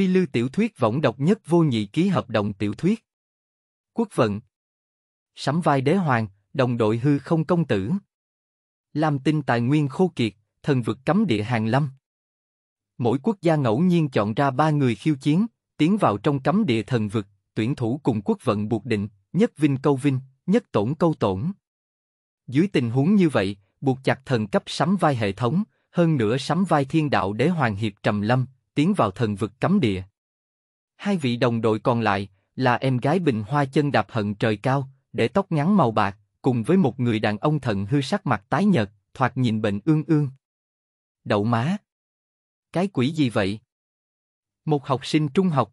Phi Lưu tiểu thuyết võng độc nhất vô nhị ký hợp đồng tiểu thuyết. Quốc vận. Sắm vai đế hoàng, đồng đội hư không công tử. Làm tinh tài nguyên khô kiệt, thần vực cấm địa hàng lâm. Mỗi quốc gia ngẫu nhiên chọn ra ba người khiêu chiến, tiến vào trong cấm địa thần vực, tuyển thủ cùng quốc vận buộc định, nhất vinh câu vinh, nhất tổn câu tổn. Dưới tình huống như vậy, buộc chặt thần cấp sắm vai hệ thống, hơn nữa sắm vai thiên đạo đế hoàng hiệp trầm lâm, tiến vào thần vực cấm địa. Hai vị đồng đội còn lại là em gái Bình Hoa chân đạp hận trời cao, để tóc ngắn màu bạc, cùng với một người đàn ông thần hư sắc mặt tái nhợt, thoạt nhìn bệnh ương ương. Đậu má. Cái quỷ gì vậy? Một học sinh trung học.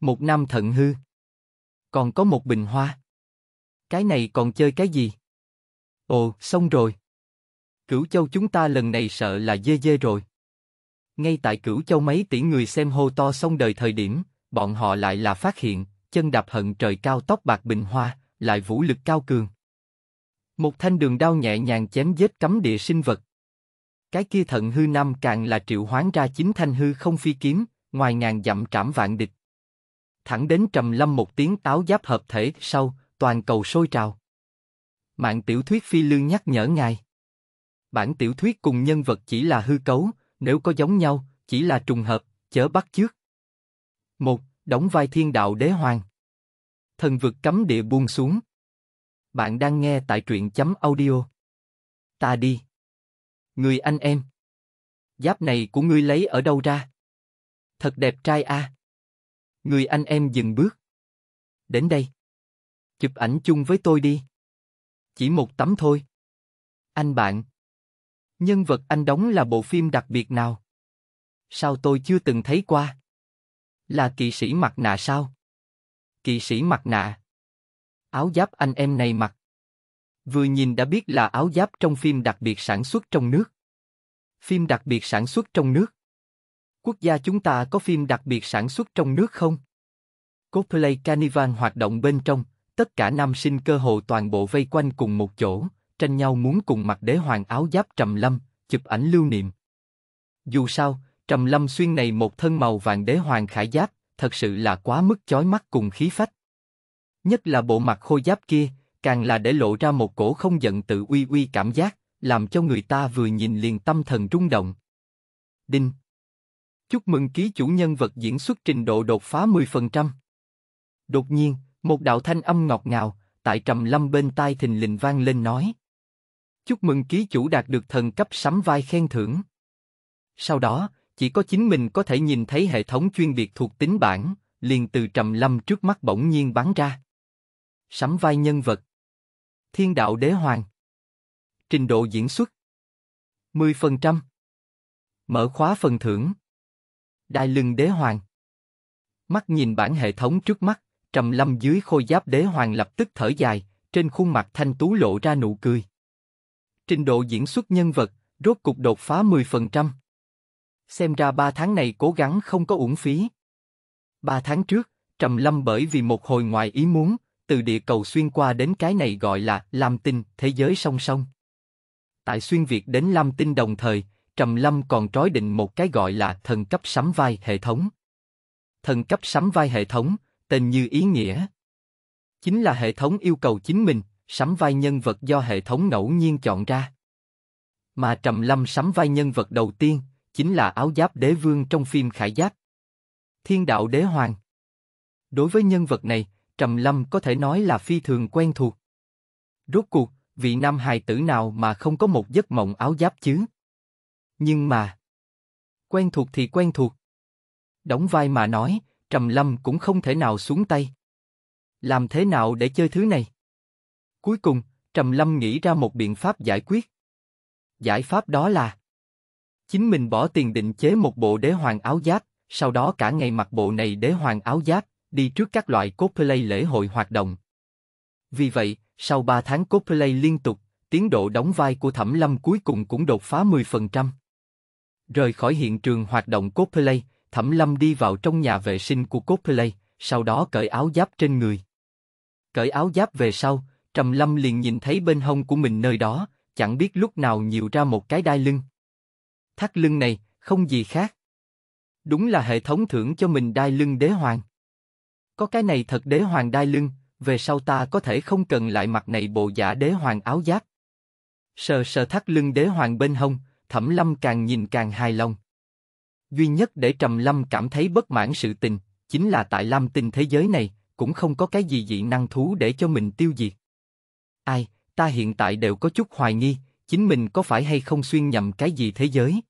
Một nam thận hư. Còn có một bình hoa. Cái này còn chơi cái gì? Ồ, xong rồi. Cửu châu chúng ta lần này sợ là dê dê rồi. Ngay tại cửu châu mấy tỷ người xem hô to xong đời thời điểm, bọn họ lại là phát hiện, chân đạp hận trời cao tóc bạc bình hoa, lại vũ lực cao cường. Một thanh đường đao nhẹ nhàng chém vết cấm địa sinh vật. Cái kia thận hư năm càng là triệu hoán ra chính thanh hư không phi kiếm, ngoài ngàn dặm trảm vạn địch. Thẳng đến trầm lâm một tiếng táo giáp hợp thể sau, toàn cầu sôi trào. Mạng tiểu thuyết phi lương nhắc nhở ngài. Bản tiểu thuyết cùng nhân vật chỉ là hư cấu, nếu có giống nhau, chỉ là trùng hợp, chớ bắt trước Một, đóng vai thiên đạo đế hoàng. Thần vực cấm địa buông xuống. Bạn đang nghe tại truyện chấm audio. Ta đi. Người anh em. Giáp này của ngươi lấy ở đâu ra? Thật đẹp trai a. À? Người anh em dừng bước. Đến đây. Chụp ảnh chung với tôi đi. Chỉ một tấm thôi. Anh bạn. Nhân vật anh đóng là bộ phim đặc biệt nào? Sao tôi chưa từng thấy qua? Là kỵ sĩ mặt nạ sao? Kỵ sĩ mặt nạ. Áo giáp anh em này mặc. Vừa nhìn đã biết là áo giáp trong phim đặc biệt sản xuất trong nước. Phim đặc biệt sản xuất trong nước. Quốc gia chúng ta có phim đặc biệt sản xuất trong nước không? Cosplay Carnival hoạt động bên trong, tất cả nam sinh cơ hồ toàn bộ vây quanh cùng một chỗ, tranh nhau muốn cùng mặc đế hoàng áo giáp trầm lâm, chụp ảnh lưu niệm. Dù sao, trầm lâm xuyên này một thân màu vàng đế hoàng khải giáp, thật sự là quá mức chói mắt cùng khí phách. Nhất là bộ mặt khôi giáp kia, càng là để lộ ra một cổ không giận tự uy uy cảm giác, làm cho người ta vừa nhìn liền tâm thần rung động. Đinh Chúc mừng ký chủ nhân vật diễn xuất trình độ đột phá 10%. Đột nhiên, một đạo thanh âm ngọt ngào, tại trầm lâm bên tai thình lình vang lên nói. Chúc mừng ký chủ đạt được thần cấp sắm vai khen thưởng. Sau đó, chỉ có chính mình có thể nhìn thấy hệ thống chuyên biệt thuộc tính bản, liền từ trầm lâm trước mắt bỗng nhiên bắn ra. Sắm vai nhân vật. Thiên đạo đế hoàng. Trình độ diễn xuất. 10%. Mở khóa phần thưởng. Đai lưng đế hoàng. Mắt nhìn bản hệ thống trước mắt, trầm lâm dưới khôi giáp đế hoàng lập tức thở dài, trên khuôn mặt thanh tú lộ ra nụ cười trình độ diễn xuất nhân vật, rốt cục đột phá 10%. Xem ra 3 tháng này cố gắng không có uổng phí. 3 tháng trước, Trầm Lâm bởi vì một hồi ngoài ý muốn, từ địa cầu xuyên qua đến cái này gọi là Lam Tinh, thế giới song song. Tại xuyên Việt đến Lam Tinh đồng thời, Trầm Lâm còn trói định một cái gọi là thần cấp sắm vai hệ thống. Thần cấp sắm vai hệ thống, tên như ý nghĩa. Chính là hệ thống yêu cầu chính mình, sắm vai nhân vật do hệ thống ngẫu nhiên chọn ra. Mà Trầm Lâm sắm vai nhân vật đầu tiên, chính là áo giáp đế vương trong phim Khải Giáp. Thiên đạo đế hoàng. Đối với nhân vật này, Trầm Lâm có thể nói là phi thường quen thuộc. Rốt cuộc, vị nam hài tử nào mà không có một giấc mộng áo giáp chứ? Nhưng mà... Quen thuộc thì quen thuộc. Đóng vai mà nói, Trầm Lâm cũng không thể nào xuống tay. Làm thế nào để chơi thứ này? Cuối cùng, Trầm Lâm nghĩ ra một biện pháp giải quyết. Giải pháp đó là chính mình bỏ tiền định chế một bộ đế hoàng áo giáp, sau đó cả ngày mặc bộ này đế hoàng áo giáp, đi trước các loại cosplay lễ hội hoạt động. Vì vậy, sau 3 tháng cosplay liên tục, tiến độ đóng vai của Thẩm Lâm cuối cùng cũng đột phá 10%. Rời khỏi hiện trường hoạt động cosplay, Thẩm Lâm đi vào trong nhà vệ sinh của cosplay, sau đó cởi áo giáp trên người. Cởi áo giáp về sau, Trầm Lâm liền nhìn thấy bên hông của mình nơi đó, chẳng biết lúc nào nhiều ra một cái đai lưng. Thắt lưng này, không gì khác. Đúng là hệ thống thưởng cho mình đai lưng đế hoàng. Có cái này thật đế hoàng đai lưng, về sau ta có thể không cần lại mặc này bộ giả đế hoàng áo giáp. Sờ sờ thắt lưng đế hoàng bên hông, Thẩm Lâm càng nhìn càng hài lòng. Duy nhất để Trầm Lâm cảm thấy bất mãn sự tình, chính là tại Lam Tinh thế giới này, cũng không có cái gì dị năng thú để cho mình tiêu diệt. Ai, ta hiện tại đều có chút hoài nghi, chính mình có phải hay không xuyên nhầm cái gì thế giới?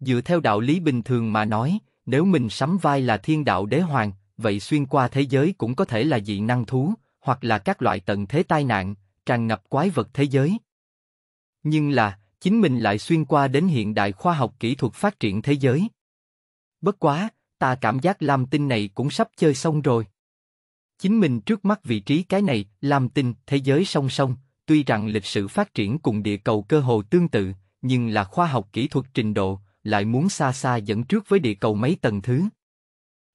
Dựa theo đạo lý bình thường mà nói, nếu mình sắm vai là thiên đạo đế hoàng, vậy xuyên qua thế giới cũng có thể là dị năng thú, hoặc là các loại tận thế tai nạn, tràn ngập quái vật thế giới. Nhưng là, chính mình lại xuyên qua đến hiện đại khoa học kỹ thuật phát triển thế giới. Bất quá, ta cảm giác làm tin này cũng sắp chơi xong rồi chính mình trước mắt vị trí cái này, làm tình, thế giới song song, tuy rằng lịch sử phát triển cùng địa cầu cơ hồ tương tự, nhưng là khoa học kỹ thuật trình độ, lại muốn xa xa dẫn trước với địa cầu mấy tầng thứ.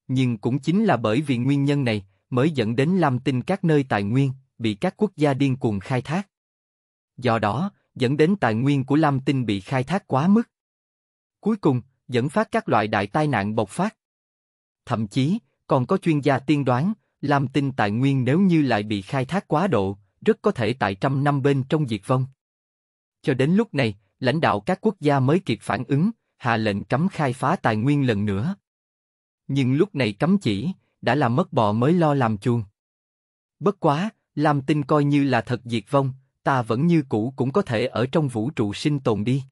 Nhưng cũng chính là bởi vì nguyên nhân này, mới dẫn đến làm tinh các nơi tài nguyên, bị các quốc gia điên cuồng khai thác. Do đó, dẫn đến tài nguyên của Lam Tinh bị khai thác quá mức. Cuối cùng, dẫn phát các loại đại tai nạn bộc phát. Thậm chí, còn có chuyên gia tiên đoán, Lam tinh tài nguyên nếu như lại bị khai thác quá độ, rất có thể tại trăm năm bên trong diệt vong. Cho đến lúc này, lãnh đạo các quốc gia mới kịp phản ứng, hạ lệnh cấm khai phá tài nguyên lần nữa. Nhưng lúc này cấm chỉ, đã là mất bò mới lo làm chuông. Bất quá, Lam tinh coi như là thật diệt vong, ta vẫn như cũ cũng có thể ở trong vũ trụ sinh tồn đi.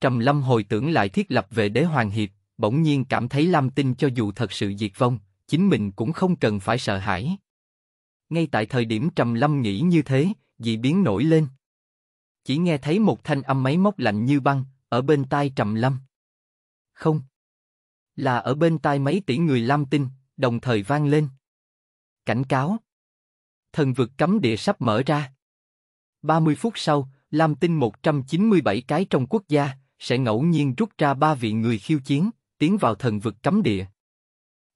Trầm Lâm hồi tưởng lại thiết lập về đế hoàng hiệp, bỗng nhiên cảm thấy Lam Tinh cho dù thật sự diệt vong, chính mình cũng không cần phải sợ hãi. Ngay tại thời điểm Trầm Lâm nghĩ như thế, dị biến nổi lên. Chỉ nghe thấy một thanh âm máy móc lạnh như băng, ở bên tai Trầm Lâm. Không. Là ở bên tai mấy tỷ người Lam Tinh, đồng thời vang lên. Cảnh cáo. Thần vực cấm địa sắp mở ra. 30 phút sau, Lam Tinh 197 cái trong quốc gia, sẽ ngẫu nhiên rút ra ba vị người khiêu chiến, tiến vào thần vực cấm địa.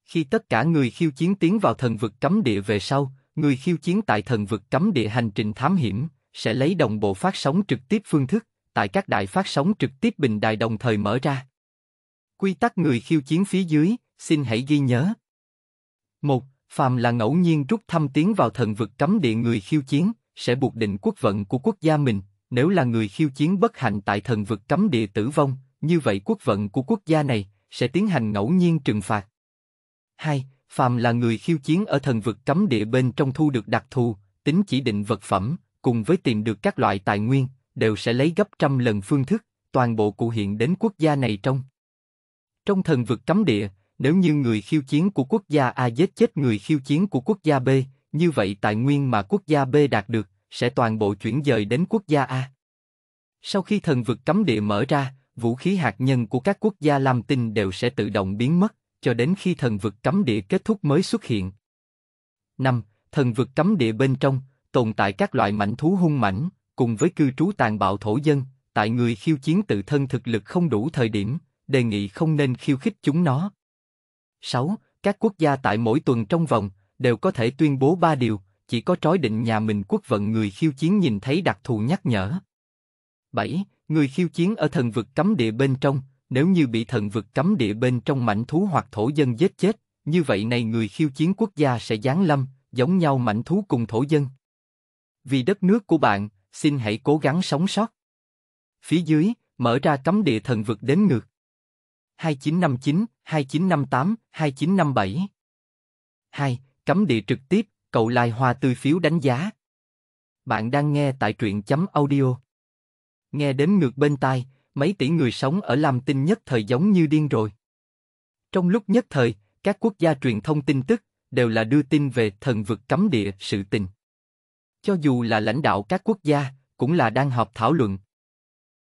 Khi tất cả người khiêu chiến tiến vào thần vực cấm địa về sau, người khiêu chiến tại thần vực cấm địa hành trình thám hiểm, sẽ lấy đồng bộ phát sóng trực tiếp phương thức, tại các đài phát sóng trực tiếp bình đài đồng thời mở ra. Quy tắc người khiêu chiến phía dưới, xin hãy ghi nhớ. 1. Phàm là ngẫu nhiên rút thăm tiến vào thần vực cấm địa người khiêu chiến, sẽ buộc định quốc vận của quốc gia mình, nếu là người khiêu chiến bất hạnh tại thần vực cấm địa tử vong, như vậy quốc vận của quốc gia này sẽ tiến hành ngẫu nhiên trừng phạt. 2. phàm là người khiêu chiến ở thần vực cấm địa bên trong thu được đặc thù, tính chỉ định vật phẩm, cùng với tìm được các loại tài nguyên, đều sẽ lấy gấp trăm lần phương thức, toàn bộ cụ hiện đến quốc gia này trong. Trong thần vực cấm địa, nếu như người khiêu chiến của quốc gia A giết chết người khiêu chiến của quốc gia B, như vậy tài nguyên mà quốc gia B đạt được, sẽ toàn bộ chuyển dời đến quốc gia A. Sau khi thần vực cấm địa mở ra, vũ khí hạt nhân của các quốc gia Lam Tinh đều sẽ tự động biến mất, cho đến khi thần vực cấm địa kết thúc mới xuất hiện. 5. Thần vực cấm địa bên trong, tồn tại các loại mảnh thú hung mãnh, cùng với cư trú tàn bạo thổ dân, tại người khiêu chiến tự thân thực lực không đủ thời điểm, đề nghị không nên khiêu khích chúng nó. 6. Các quốc gia tại mỗi tuần trong vòng, đều có thể tuyên bố ba điều, chỉ có trói định nhà mình quốc vận người khiêu chiến nhìn thấy đặc thù nhắc nhở. 7. Người khiêu chiến ở thần vực cấm địa bên trong, nếu như bị thần vực cấm địa bên trong mảnh thú hoặc thổ dân giết chết, như vậy này người khiêu chiến quốc gia sẽ giáng lâm, giống nhau mảnh thú cùng thổ dân. Vì đất nước của bạn, xin hãy cố gắng sống sót. Phía dưới, mở ra cấm địa thần vực đến ngược. 2959, 2958, 2957 2. Cấm địa trực tiếp, cậu lai hoa tươi phiếu đánh giá. Bạn đang nghe tại truyện chấm audio. Nghe đến ngược bên tai, mấy tỷ người sống ở Lam Tinh nhất thời giống như điên rồi. Trong lúc nhất thời, các quốc gia truyền thông tin tức đều là đưa tin về thần vực cấm địa sự tình. Cho dù là lãnh đạo các quốc gia, cũng là đang họp thảo luận.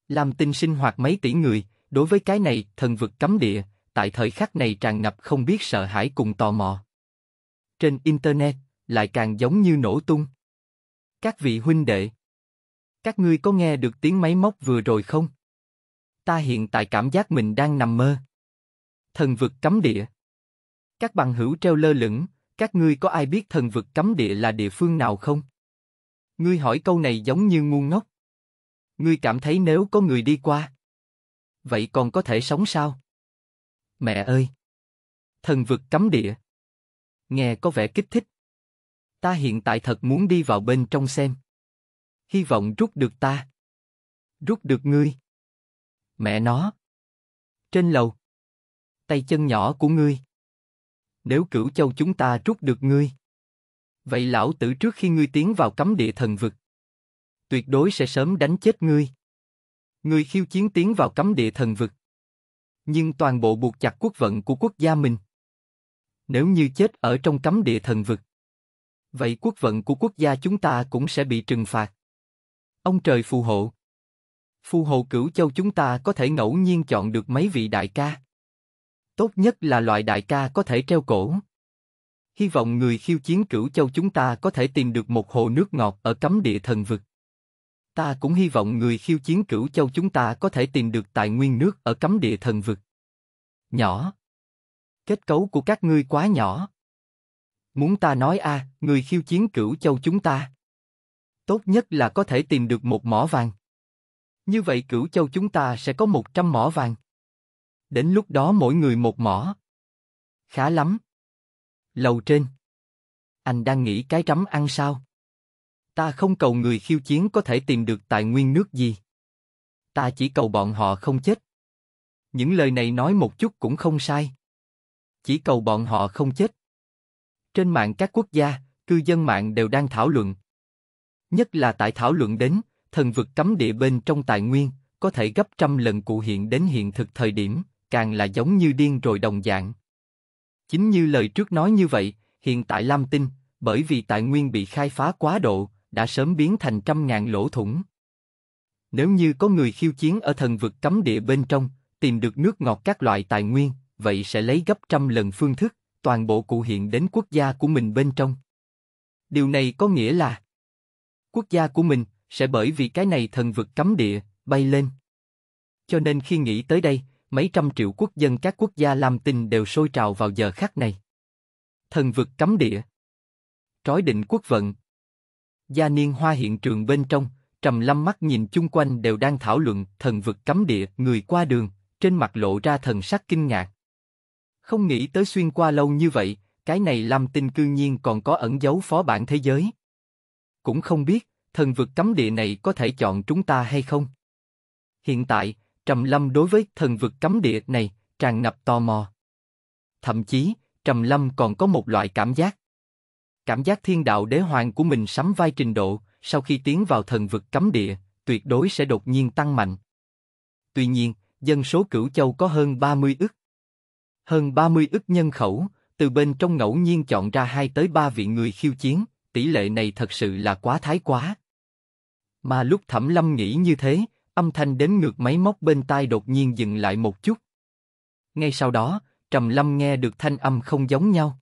Lam Tinh sinh hoạt mấy tỷ người, đối với cái này thần vực cấm địa, tại thời khắc này tràn ngập không biết sợ hãi cùng tò mò. Trên Internet, lại càng giống như nổ tung. Các vị huynh đệ, các ngươi có nghe được tiếng máy móc vừa rồi không? ta hiện tại cảm giác mình đang nằm mơ. Thần vực cấm địa. Các bằng hữu treo lơ lửng, các ngươi có ai biết thần vực cấm địa là địa phương nào không? Ngươi hỏi câu này giống như ngu ngốc. Ngươi cảm thấy nếu có người đi qua, vậy còn có thể sống sao? Mẹ ơi! Thần vực cấm địa. Nghe có vẻ kích thích. Ta hiện tại thật muốn đi vào bên trong xem. Hy vọng rút được ta. Rút được ngươi. Mẹ nó. Trên lầu. Tay chân nhỏ của ngươi. Nếu cửu châu chúng ta rút được ngươi. Vậy lão tử trước khi ngươi tiến vào cấm địa thần vực. Tuyệt đối sẽ sớm đánh chết ngươi. Ngươi khiêu chiến tiến vào cấm địa thần vực. Nhưng toàn bộ buộc chặt quốc vận của quốc gia mình. Nếu như chết ở trong cấm địa thần vực. Vậy quốc vận của quốc gia chúng ta cũng sẽ bị trừng phạt. Ông trời phù hộ. Phu hộ cửu châu chúng ta có thể ngẫu nhiên chọn được mấy vị đại ca. Tốt nhất là loại đại ca có thể treo cổ. Hy vọng người khiêu chiến cửu châu chúng ta có thể tìm được một hồ nước ngọt ở cấm địa thần vực. Ta cũng hy vọng người khiêu chiến cửu châu chúng ta có thể tìm được tài nguyên nước ở cấm địa thần vực. Nhỏ. Kết cấu của các ngươi quá nhỏ. Muốn ta nói a, à, người khiêu chiến cửu châu chúng ta. Tốt nhất là có thể tìm được một mỏ vàng như vậy cửu châu chúng ta sẽ có một trăm mỏ vàng. Đến lúc đó mỗi người một mỏ. Khá lắm. Lầu trên. Anh đang nghĩ cái rắm ăn sao? Ta không cầu người khiêu chiến có thể tìm được tài nguyên nước gì. Ta chỉ cầu bọn họ không chết. Những lời này nói một chút cũng không sai. Chỉ cầu bọn họ không chết. Trên mạng các quốc gia, cư dân mạng đều đang thảo luận. Nhất là tại thảo luận đến, thần vực cấm địa bên trong tài nguyên, có thể gấp trăm lần cụ hiện đến hiện thực thời điểm, càng là giống như điên rồi đồng dạng. Chính như lời trước nói như vậy, hiện tại Lam Tinh, bởi vì tài nguyên bị khai phá quá độ, đã sớm biến thành trăm ngàn lỗ thủng. Nếu như có người khiêu chiến ở thần vực cấm địa bên trong, tìm được nước ngọt các loại tài nguyên, vậy sẽ lấy gấp trăm lần phương thức, toàn bộ cụ hiện đến quốc gia của mình bên trong. Điều này có nghĩa là quốc gia của mình sẽ bởi vì cái này thần vực cấm địa, bay lên. Cho nên khi nghĩ tới đây, mấy trăm triệu quốc dân các quốc gia làm tình đều sôi trào vào giờ khắc này. Thần vực cấm địa. Trói định quốc vận. Gia niên hoa hiện trường bên trong, trầm lâm mắt nhìn chung quanh đều đang thảo luận thần vực cấm địa, người qua đường, trên mặt lộ ra thần sắc kinh ngạc. Không nghĩ tới xuyên qua lâu như vậy, cái này làm tình cư nhiên còn có ẩn dấu phó bản thế giới. Cũng không biết, thần vực cấm địa này có thể chọn chúng ta hay không? Hiện tại, Trầm Lâm đối với thần vực cấm địa này tràn ngập tò mò. Thậm chí, Trầm Lâm còn có một loại cảm giác. Cảm giác thiên đạo đế hoàng của mình sắm vai trình độ, sau khi tiến vào thần vực cấm địa, tuyệt đối sẽ đột nhiên tăng mạnh. Tuy nhiên, dân số cửu châu có hơn 30 ức. Hơn 30 ức nhân khẩu, từ bên trong ngẫu nhiên chọn ra hai tới ba vị người khiêu chiến, tỷ lệ này thật sự là quá thái quá. Mà lúc Thẩm Lâm nghĩ như thế, âm thanh đếm ngược máy móc bên tai đột nhiên dừng lại một chút. Ngay sau đó, Trầm Lâm nghe được thanh âm không giống nhau.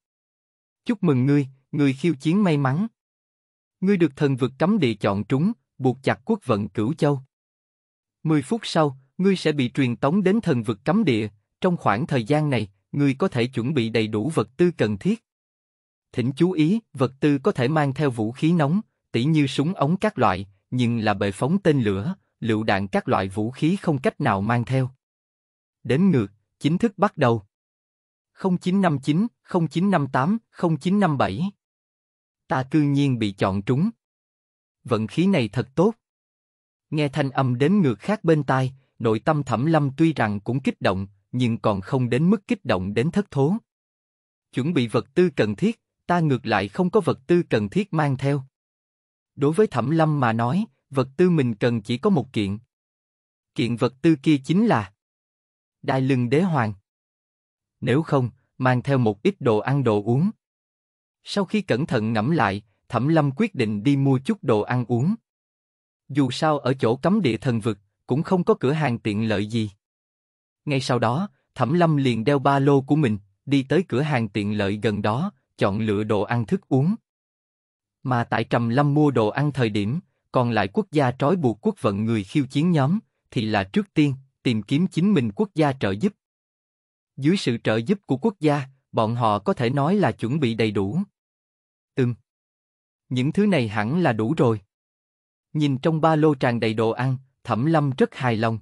Chúc mừng ngươi, ngươi khiêu chiến may mắn. Ngươi được thần vực cấm địa chọn trúng, buộc chặt quốc vận cửu châu. Mười phút sau, ngươi sẽ bị truyền tống đến thần vực cấm địa. Trong khoảng thời gian này, ngươi có thể chuẩn bị đầy đủ vật tư cần thiết. Thỉnh chú ý, vật tư có thể mang theo vũ khí nóng, tỉ như súng ống các loại, nhưng là bệ phóng tên lửa, lựu đạn các loại vũ khí không cách nào mang theo. Đến ngược, chính thức bắt đầu. 0959, 0958, 0957. Ta cư nhiên bị chọn trúng. Vận khí này thật tốt. Nghe thanh âm đến ngược khác bên tai, nội tâm thẩm lâm tuy rằng cũng kích động, nhưng còn không đến mức kích động đến thất thố. Chuẩn bị vật tư cần thiết, ta ngược lại không có vật tư cần thiết mang theo. Đối với Thẩm Lâm mà nói, vật tư mình cần chỉ có một kiện. Kiện vật tư kia chính là Đai lưng đế hoàng. Nếu không, mang theo một ít đồ ăn đồ uống. Sau khi cẩn thận ngẫm lại, Thẩm Lâm quyết định đi mua chút đồ ăn uống. Dù sao ở chỗ cấm địa thần vực cũng không có cửa hàng tiện lợi gì. Ngay sau đó, Thẩm Lâm liền đeo ba lô của mình đi tới cửa hàng tiện lợi gần đó, chọn lựa đồ ăn thức uống. Mà tại Trầm Lâm mua đồ ăn thời điểm, còn lại quốc gia trói buộc quốc vận người khiêu chiến nhóm, thì là trước tiên, tìm kiếm chính mình quốc gia trợ giúp. Dưới sự trợ giúp của quốc gia, bọn họ có thể nói là chuẩn bị đầy đủ. Ừm. Những thứ này hẳn là đủ rồi. Nhìn trong ba lô tràn đầy đồ ăn, Thẩm Lâm rất hài lòng.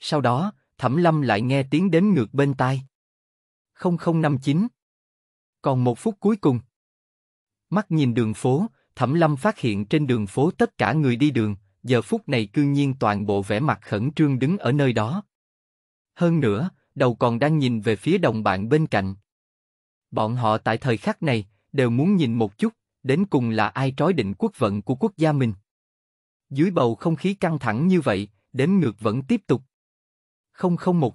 Sau đó, Thẩm Lâm lại nghe tiếng đến ngược bên tai. 0059. Còn một phút cuối cùng. Mắt nhìn đường phố, Thẩm Lâm phát hiện trên đường phố tất cả người đi đường, giờ phút này cương nhiên toàn bộ vẻ mặt khẩn trương đứng ở nơi đó. Hơn nữa, đầu còn đang nhìn về phía đồng bạn bên cạnh. Bọn họ tại thời khắc này đều muốn nhìn một chút, đến cùng là ai trói định quốc vận của quốc gia mình. Dưới bầu không khí căng thẳng như vậy, đến ngược vẫn tiếp tục. 0010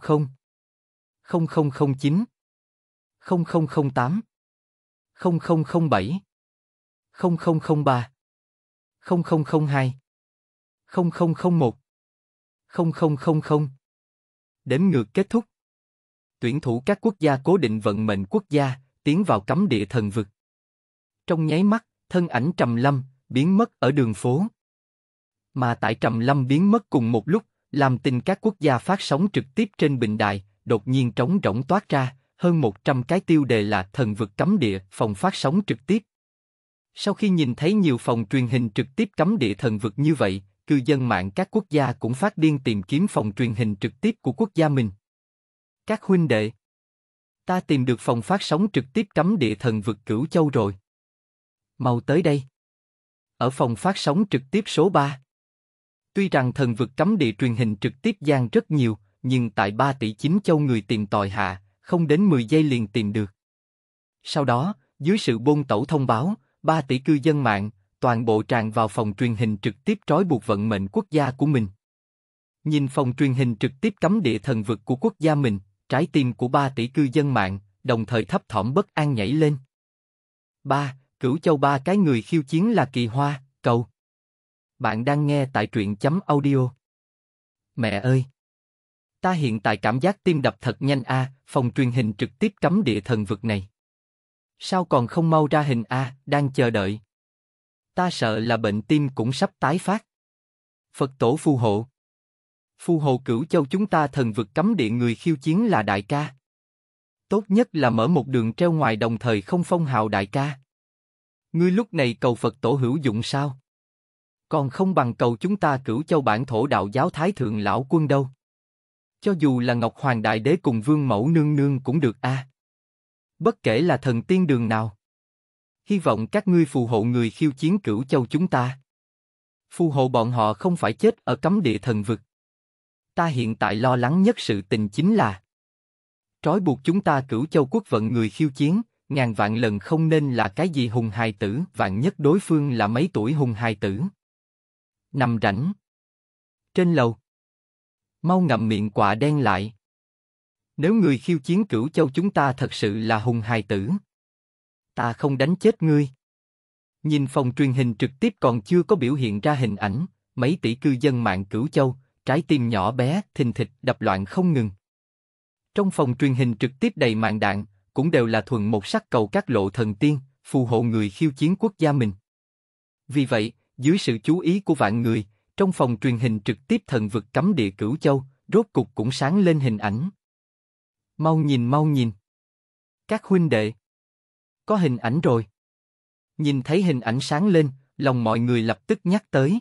0009 0008 0007 0003 0002 0001 0000 Đếm ngược kết thúc. Tuyển thủ các quốc gia cố định vận mệnh quốc gia, tiến vào cấm địa thần vực. Trong nháy mắt, thân ảnh Trầm Lâm biến mất ở đường phố. Mà tại Trầm Lâm biến mất cùng một lúc, làm tình các quốc gia phát sóng trực tiếp trên bình đài, đột nhiên trống rỗng toát ra, hơn 100 cái tiêu đề là thần vực cấm địa, phòng phát sóng trực tiếp, sau khi nhìn thấy nhiều phòng truyền hình trực tiếp cấm địa thần vực như vậy, cư dân mạng các quốc gia cũng phát điên tìm kiếm phòng truyền hình trực tiếp của quốc gia mình. Các huynh đệ, ta tìm được phòng phát sóng trực tiếp cấm địa thần vực cửu châu rồi. Mau tới đây. Ở phòng phát sóng trực tiếp số 3. Tuy rằng thần vực cấm địa truyền hình trực tiếp gian rất nhiều, nhưng tại 3 tỷ 9 châu người tìm tòi hạ, không đến 10 giây liền tìm được. Sau đó, dưới sự bôn tẩu thông báo, 3 tỷ cư dân mạng, toàn bộ tràn vào phòng truyền hình trực tiếp trói buộc vận mệnh quốc gia của mình. Nhìn phòng truyền hình trực tiếp cấm địa thần vực của quốc gia mình, trái tim của 3 tỷ cư dân mạng, đồng thời thấp thỏm bất an nhảy lên. 3. Cửu châu ba cái người khiêu chiến là kỳ hoa, cầu. Bạn đang nghe tại truyện chấm audio. Mẹ ơi! Ta hiện tại cảm giác tim đập thật nhanh a à, phòng truyền hình trực tiếp cấm địa thần vực này. Sao còn không mau ra hình a, à, đang chờ đợi. Ta sợ là bệnh tim cũng sắp tái phát. Phật tổ phù hộ. Phù hộ cửu châu chúng ta thần vực cấm địa người khiêu chiến là đại ca. Tốt nhất là mở một đường treo ngoài đồng thời không phong hào đại ca. Ngươi lúc này cầu Phật tổ hữu dụng sao? Còn không bằng cầu chúng ta cửu châu bản thổ đạo giáo thái thượng lão quân đâu. Cho dù là Ngọc Hoàng Đại Đế cùng Vương Mẫu Nương Nương cũng được a. À Bất kể là thần tiên đường nào. Hy vọng các ngươi phù hộ người khiêu chiến cửu châu chúng ta. Phù hộ bọn họ không phải chết ở cấm địa thần vực. Ta hiện tại lo lắng nhất sự tình chính là trói buộc chúng ta cửu châu quốc vận người khiêu chiến, ngàn vạn lần không nên là cái gì hùng hài tử, vạn nhất đối phương là mấy tuổi hùng hài tử. Nằm rảnh. Trên lầu. Mau ngậm miệng quả đen lại. Nếu người khiêu chiến cửu châu chúng ta thật sự là hùng hài tử. Ta không đánh chết ngươi. Nhìn phòng truyền hình trực tiếp còn chưa có biểu hiện ra hình ảnh, mấy tỷ cư dân mạng cửu châu, trái tim nhỏ bé, thình thịch đập loạn không ngừng. Trong phòng truyền hình trực tiếp đầy mạng đạn, cũng đều là thuần một sắc cầu các lộ thần tiên, phù hộ người khiêu chiến quốc gia mình. Vì vậy, dưới sự chú ý của vạn người, trong phòng truyền hình trực tiếp thần vực cấm địa cửu châu, rốt cục cũng sáng lên hình ảnh. Mau nhìn mau nhìn. Các huynh đệ. Có hình ảnh rồi. Nhìn thấy hình ảnh sáng lên, lòng mọi người lập tức nhắc tới.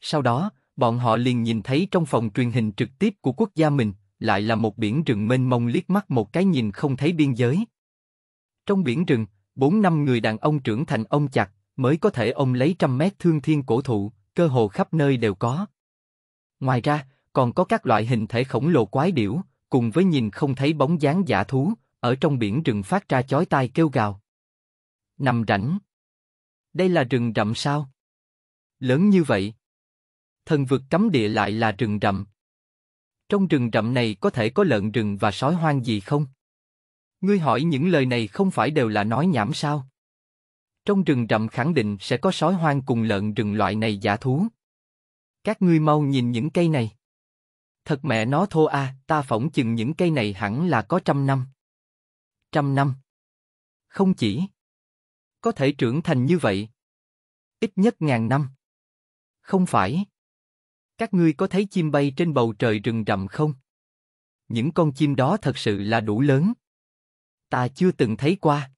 Sau đó, bọn họ liền nhìn thấy trong phòng truyền hình trực tiếp của quốc gia mình, lại là một biển rừng mênh mông liếc mắt một cái nhìn không thấy biên giới. Trong biển rừng, bốn năm người đàn ông trưởng thành ông chặt, mới có thể ông lấy trăm mét thương thiên cổ thụ, cơ hồ khắp nơi đều có. Ngoài ra, còn có các loại hình thể khổng lồ quái điểu, cùng với nhìn không thấy bóng dáng giả thú, ở trong biển rừng phát ra chói tai kêu gào. Nằm rảnh. Đây là rừng rậm sao? Lớn như vậy. Thần vực cấm địa lại là rừng rậm. Trong rừng rậm này có thể có lợn rừng và sói hoang gì không? Ngươi hỏi những lời này không phải đều là nói nhảm sao? Trong rừng rậm khẳng định sẽ có sói hoang cùng lợn rừng loại này giả thú. Các ngươi mau nhìn những cây này. Thật mẹ nó thô a, à, ta phỏng chừng những cây này hẳn là có trăm năm. Trăm năm. Không chỉ. Có thể trưởng thành như vậy. Ít nhất ngàn năm. Không phải. Các ngươi có thấy chim bay trên bầu trời rừng rậm không? Những con chim đó thật sự là đủ lớn. Ta chưa từng thấy qua.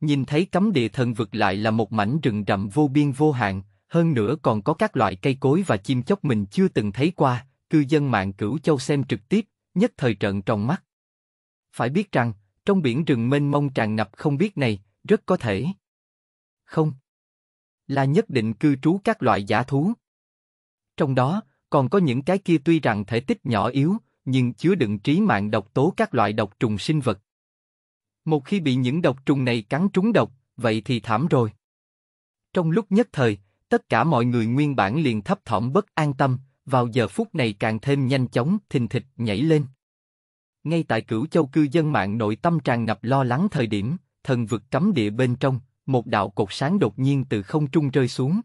Nhìn thấy cấm địa thần vực lại là một mảnh rừng rậm vô biên vô hạn, hơn nữa còn có các loại cây cối và chim chóc mình chưa từng thấy qua, cư dân mạng Cửu Châu xem trực tiếp, nhất thời trận tròn mắt. Phải biết rằng, trong biển rừng mênh mông tràn ngập không biết này, rất có thể. Không. Là nhất định cư trú các loại giả thú. Trong đó, còn có những cái kia tuy rằng thể tích nhỏ yếu, nhưng chứa đựng trí mạng độc tố các loại độc trùng sinh vật. Một khi bị những độc trùng này cắn trúng độc, vậy thì thảm rồi. Trong lúc nhất thời, tất cả mọi người nguyên bản liền thấp thỏm bất an tâm, vào giờ phút này càng thêm nhanh chóng, thình thịch nhảy lên. Ngay tại cửu châu cư dân mạng nội tâm tràn ngập lo lắng thời điểm, thần vực cấm địa bên trong, một đạo cột sáng đột nhiên từ không trung rơi xuống.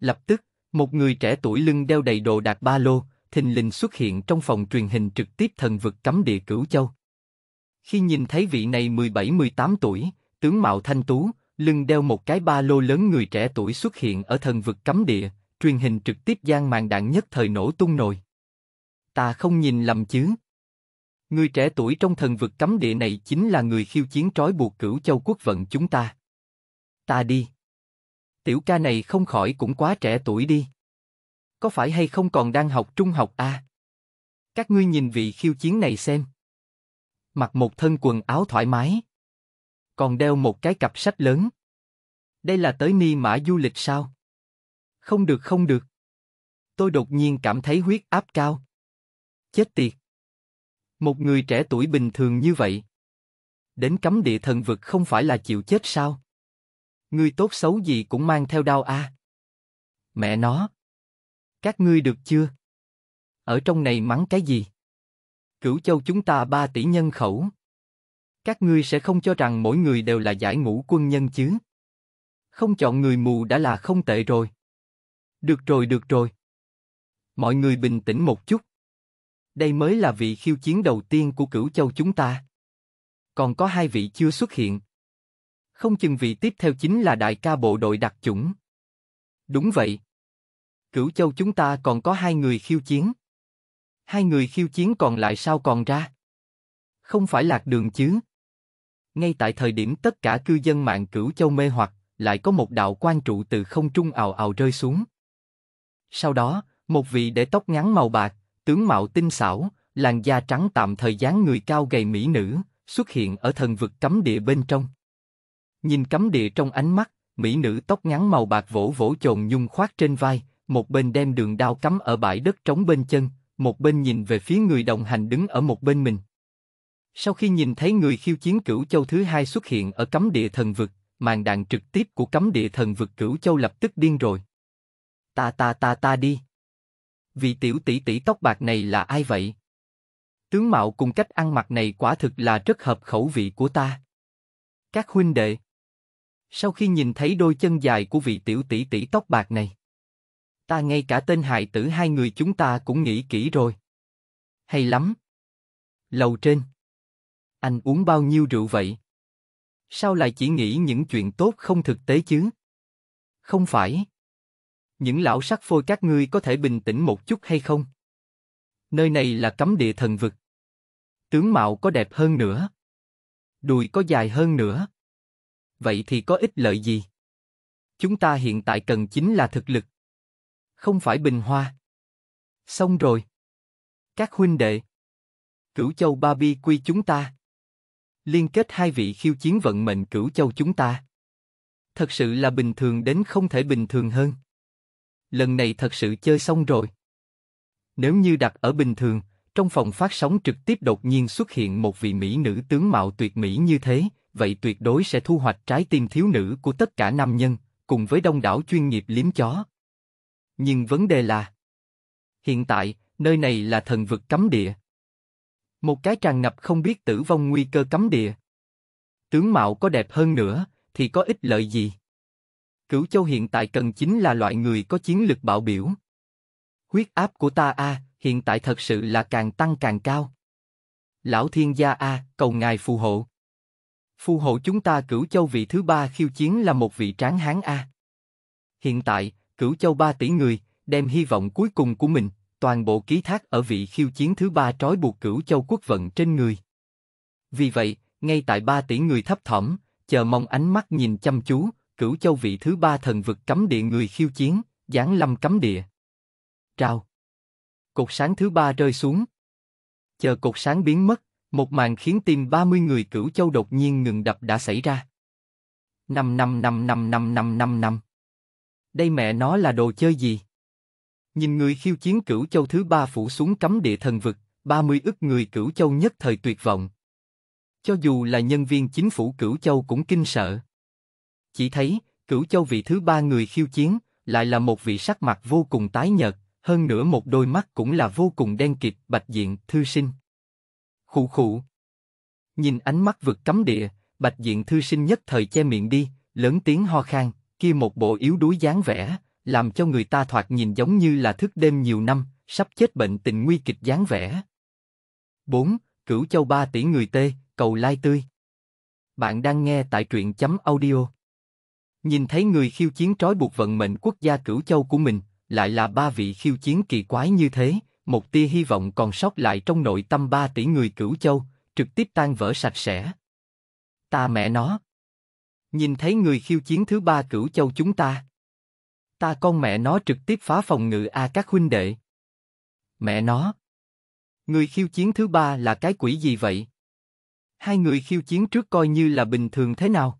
Lập tức, một người trẻ tuổi lưng đeo đầy đồ đạc ba lô, thình lình xuất hiện trong phòng truyền hình trực tiếp thần vực cấm địa cửu châu. Khi nhìn thấy vị này 17-18 tuổi, tướng mạo thanh tú, lưng đeo một cái ba lô lớn người trẻ tuổi xuất hiện ở thần vực cấm địa, truyền hình trực tiếp gian màn đạn nhất thời nổ tung nồi. Ta không nhìn lầm chứ. Người trẻ tuổi trong thần vực cấm địa này chính là người khiêu chiến trói buộc cửu châu quốc vận chúng ta. Ta đi. Tiểu ca này không khỏi cũng quá trẻ tuổi đi. Có phải hay không còn đang học trung học à? Các ngươi nhìn vị khiêu chiến này xem. Mặc một thân quần áo thoải mái. Còn đeo một cái cặp sách lớn. Đây là tới ni mã du lịch sao? Không được không được. Tôi đột nhiên cảm thấy huyết áp cao. Chết tiệt. Một người trẻ tuổi bình thường như vậy. Đến cấm địa thần vực không phải là chịu chết sao? Người tốt xấu gì cũng mang theo đau a. À? Mẹ nó. Các ngươi được chưa? Ở trong này mắng cái gì? Cửu châu chúng ta 3 tỷ nhân khẩu. Các ngươi sẽ không cho rằng mỗi người đều là giải ngũ quân nhân chứ? Không chọn người mù đã là không tệ rồi. Được rồi, được rồi. Mọi người bình tĩnh một chút. Đây mới là vị khiêu chiến đầu tiên của cửu châu chúng ta. Còn có hai vị chưa xuất hiện. Không chừng vị tiếp theo chính là đại ca bộ đội đặc chủng. Đúng vậy. Cửu châu chúng ta còn có hai người khiêu chiến. Hai người khiêu chiến còn lại sao còn ra? Không phải lạc đường chứ? Ngay tại thời điểm tất cả cư dân mạng cửu châu mê hoặc, lại có một đạo quan trụ từ không trung ào ào rơi xuống. Sau đó, một vị để tóc ngắn màu bạc, tướng mạo tinh xảo, làn da trắng tạm thời dáng người cao gầy mỹ nữ, xuất hiện ở thần vực cấm địa bên trong. Nhìn cấm địa trong ánh mắt, mỹ nữ tóc ngắn màu bạc vỗ vỗ chồn nhung khoác trên vai, một bên đem đường đao cắm ở bãi đất trống bên chân, một bên nhìn về phía người đồng hành đứng ở một bên mình. Sau khi nhìn thấy người khiêu chiến cửu châu thứ hai xuất hiện ở cấm địa thần vực, màn đạn trực tiếp của cấm địa thần vực cửu châu lập tức điên rồi. Ta ta ta ta đi. Vị tiểu tỷ tỷ tóc bạc này là ai vậy? Tướng mạo cùng cách ăn mặc này quả thực là rất hợp khẩu vị của ta. Các huynh đệ. Sau khi nhìn thấy đôi chân dài của vị tiểu tỷ tỷ tóc bạc này, ta ngay cả tên hại tử hai người chúng ta cũng nghĩ kỹ rồi. Hay lắm. Lầu trên. Anh uống bao nhiêu rượu vậy? Sao lại chỉ nghĩ những chuyện tốt không thực tế chứ? Không phải những lão sắc phôi các ngươi có thể bình tĩnh một chút hay không? Nơi này là cấm địa thần vực. Tướng mạo có đẹp hơn nữa. Đùi có dài hơn nữa. Vậy thì có ích lợi gì? Chúng ta hiện tại cần chính là thực lực. Không phải bình hoa. Xong rồi. Các huynh đệ. Cửu châu ba quy chúng ta. Liên kết hai vị khiêu chiến vận mệnh cửu châu chúng ta. Thật sự là bình thường đến không thể bình thường hơn lần này thật sự chơi xong rồi. Nếu như đặt ở bình thường, trong phòng phát sóng trực tiếp đột nhiên xuất hiện một vị mỹ nữ tướng mạo tuyệt mỹ như thế, vậy tuyệt đối sẽ thu hoạch trái tim thiếu nữ của tất cả nam nhân, cùng với đông đảo chuyên nghiệp liếm chó. Nhưng vấn đề là, hiện tại, nơi này là thần vực cấm địa. Một cái tràn ngập không biết tử vong nguy cơ cấm địa. Tướng mạo có đẹp hơn nữa, thì có ích lợi gì? Cửu Châu hiện tại cần chính là loại người có chiến lực bạo biểu. Huyết áp của ta a, hiện tại thật sự là càng tăng càng cao. Lão Thiên gia a, cầu ngài phù hộ. Phù hộ chúng ta Cửu Châu vị thứ ba khiêu chiến là một vị tráng hán a. Hiện tại, Cửu Châu ba tỷ người, đem hy vọng cuối cùng của mình, toàn bộ ký thác ở vị khiêu chiến thứ ba trói buộc Cửu Châu quốc vận trên người. Vì vậy, ngay tại ba tỷ người thấp thỏm, chờ mong ánh mắt nhìn chăm chú, Cửu Châu vị thứ ba thần vực cấm địa người khiêu chiến, giáng lâm cấm địa. Trao. Cột sáng thứ ba rơi xuống. Chờ cột sáng biến mất, một màn khiến tim 30 người Cửu Châu đột nhiên ngừng đập đã xảy ra. Năm năm năm năm năm năm năm năm. Đây mẹ nó là đồ chơi gì? Nhìn người khiêu chiến Cửu Châu thứ ba phủ xuống cấm địa thần vực, 30 ức người Cửu Châu nhất thời tuyệt vọng. Cho dù là nhân viên chính phủ Cửu Châu cũng kinh sợ. Chỉ thấy, cửu châu vị thứ ba người khiêu chiến, lại là một vị sắc mặt vô cùng tái nhợt, hơn nữa một đôi mắt cũng là vô cùng đen kịt, bạch diện, thư sinh. Khụ khụ. Nhìn ánh mắt vực cấm địa, bạch diện thư sinh nhất thời che miệng đi, lớn tiếng ho khan, kia một bộ yếu đuối dáng vẻ, làm cho người ta thoạt nhìn giống như là thức đêm nhiều năm, sắp chết bệnh tình nguy kịch dáng vẻ. 4. Cửu Châu ba tỷ người tê, cầu lai tươi. Bạn đang nghe tại truyện chấm audio. Nhìn thấy người khiêu chiến trói buộc vận mệnh quốc gia cửu châu của mình, lại là ba vị khiêu chiến kỳ quái như thế, một tia hy vọng còn sót lại trong nội tâm ba tỷ người cửu châu, trực tiếp tan vỡ sạch sẽ. Ta mẹ nó! Nhìn thấy người khiêu chiến thứ ba cửu châu chúng ta. Ta con mẹ nó trực tiếp phá phòng ngự A các huynh đệ. Mẹ nó! Người khiêu chiến thứ ba là cái quỷ gì vậy? Hai người khiêu chiến trước coi như là bình thường thế nào?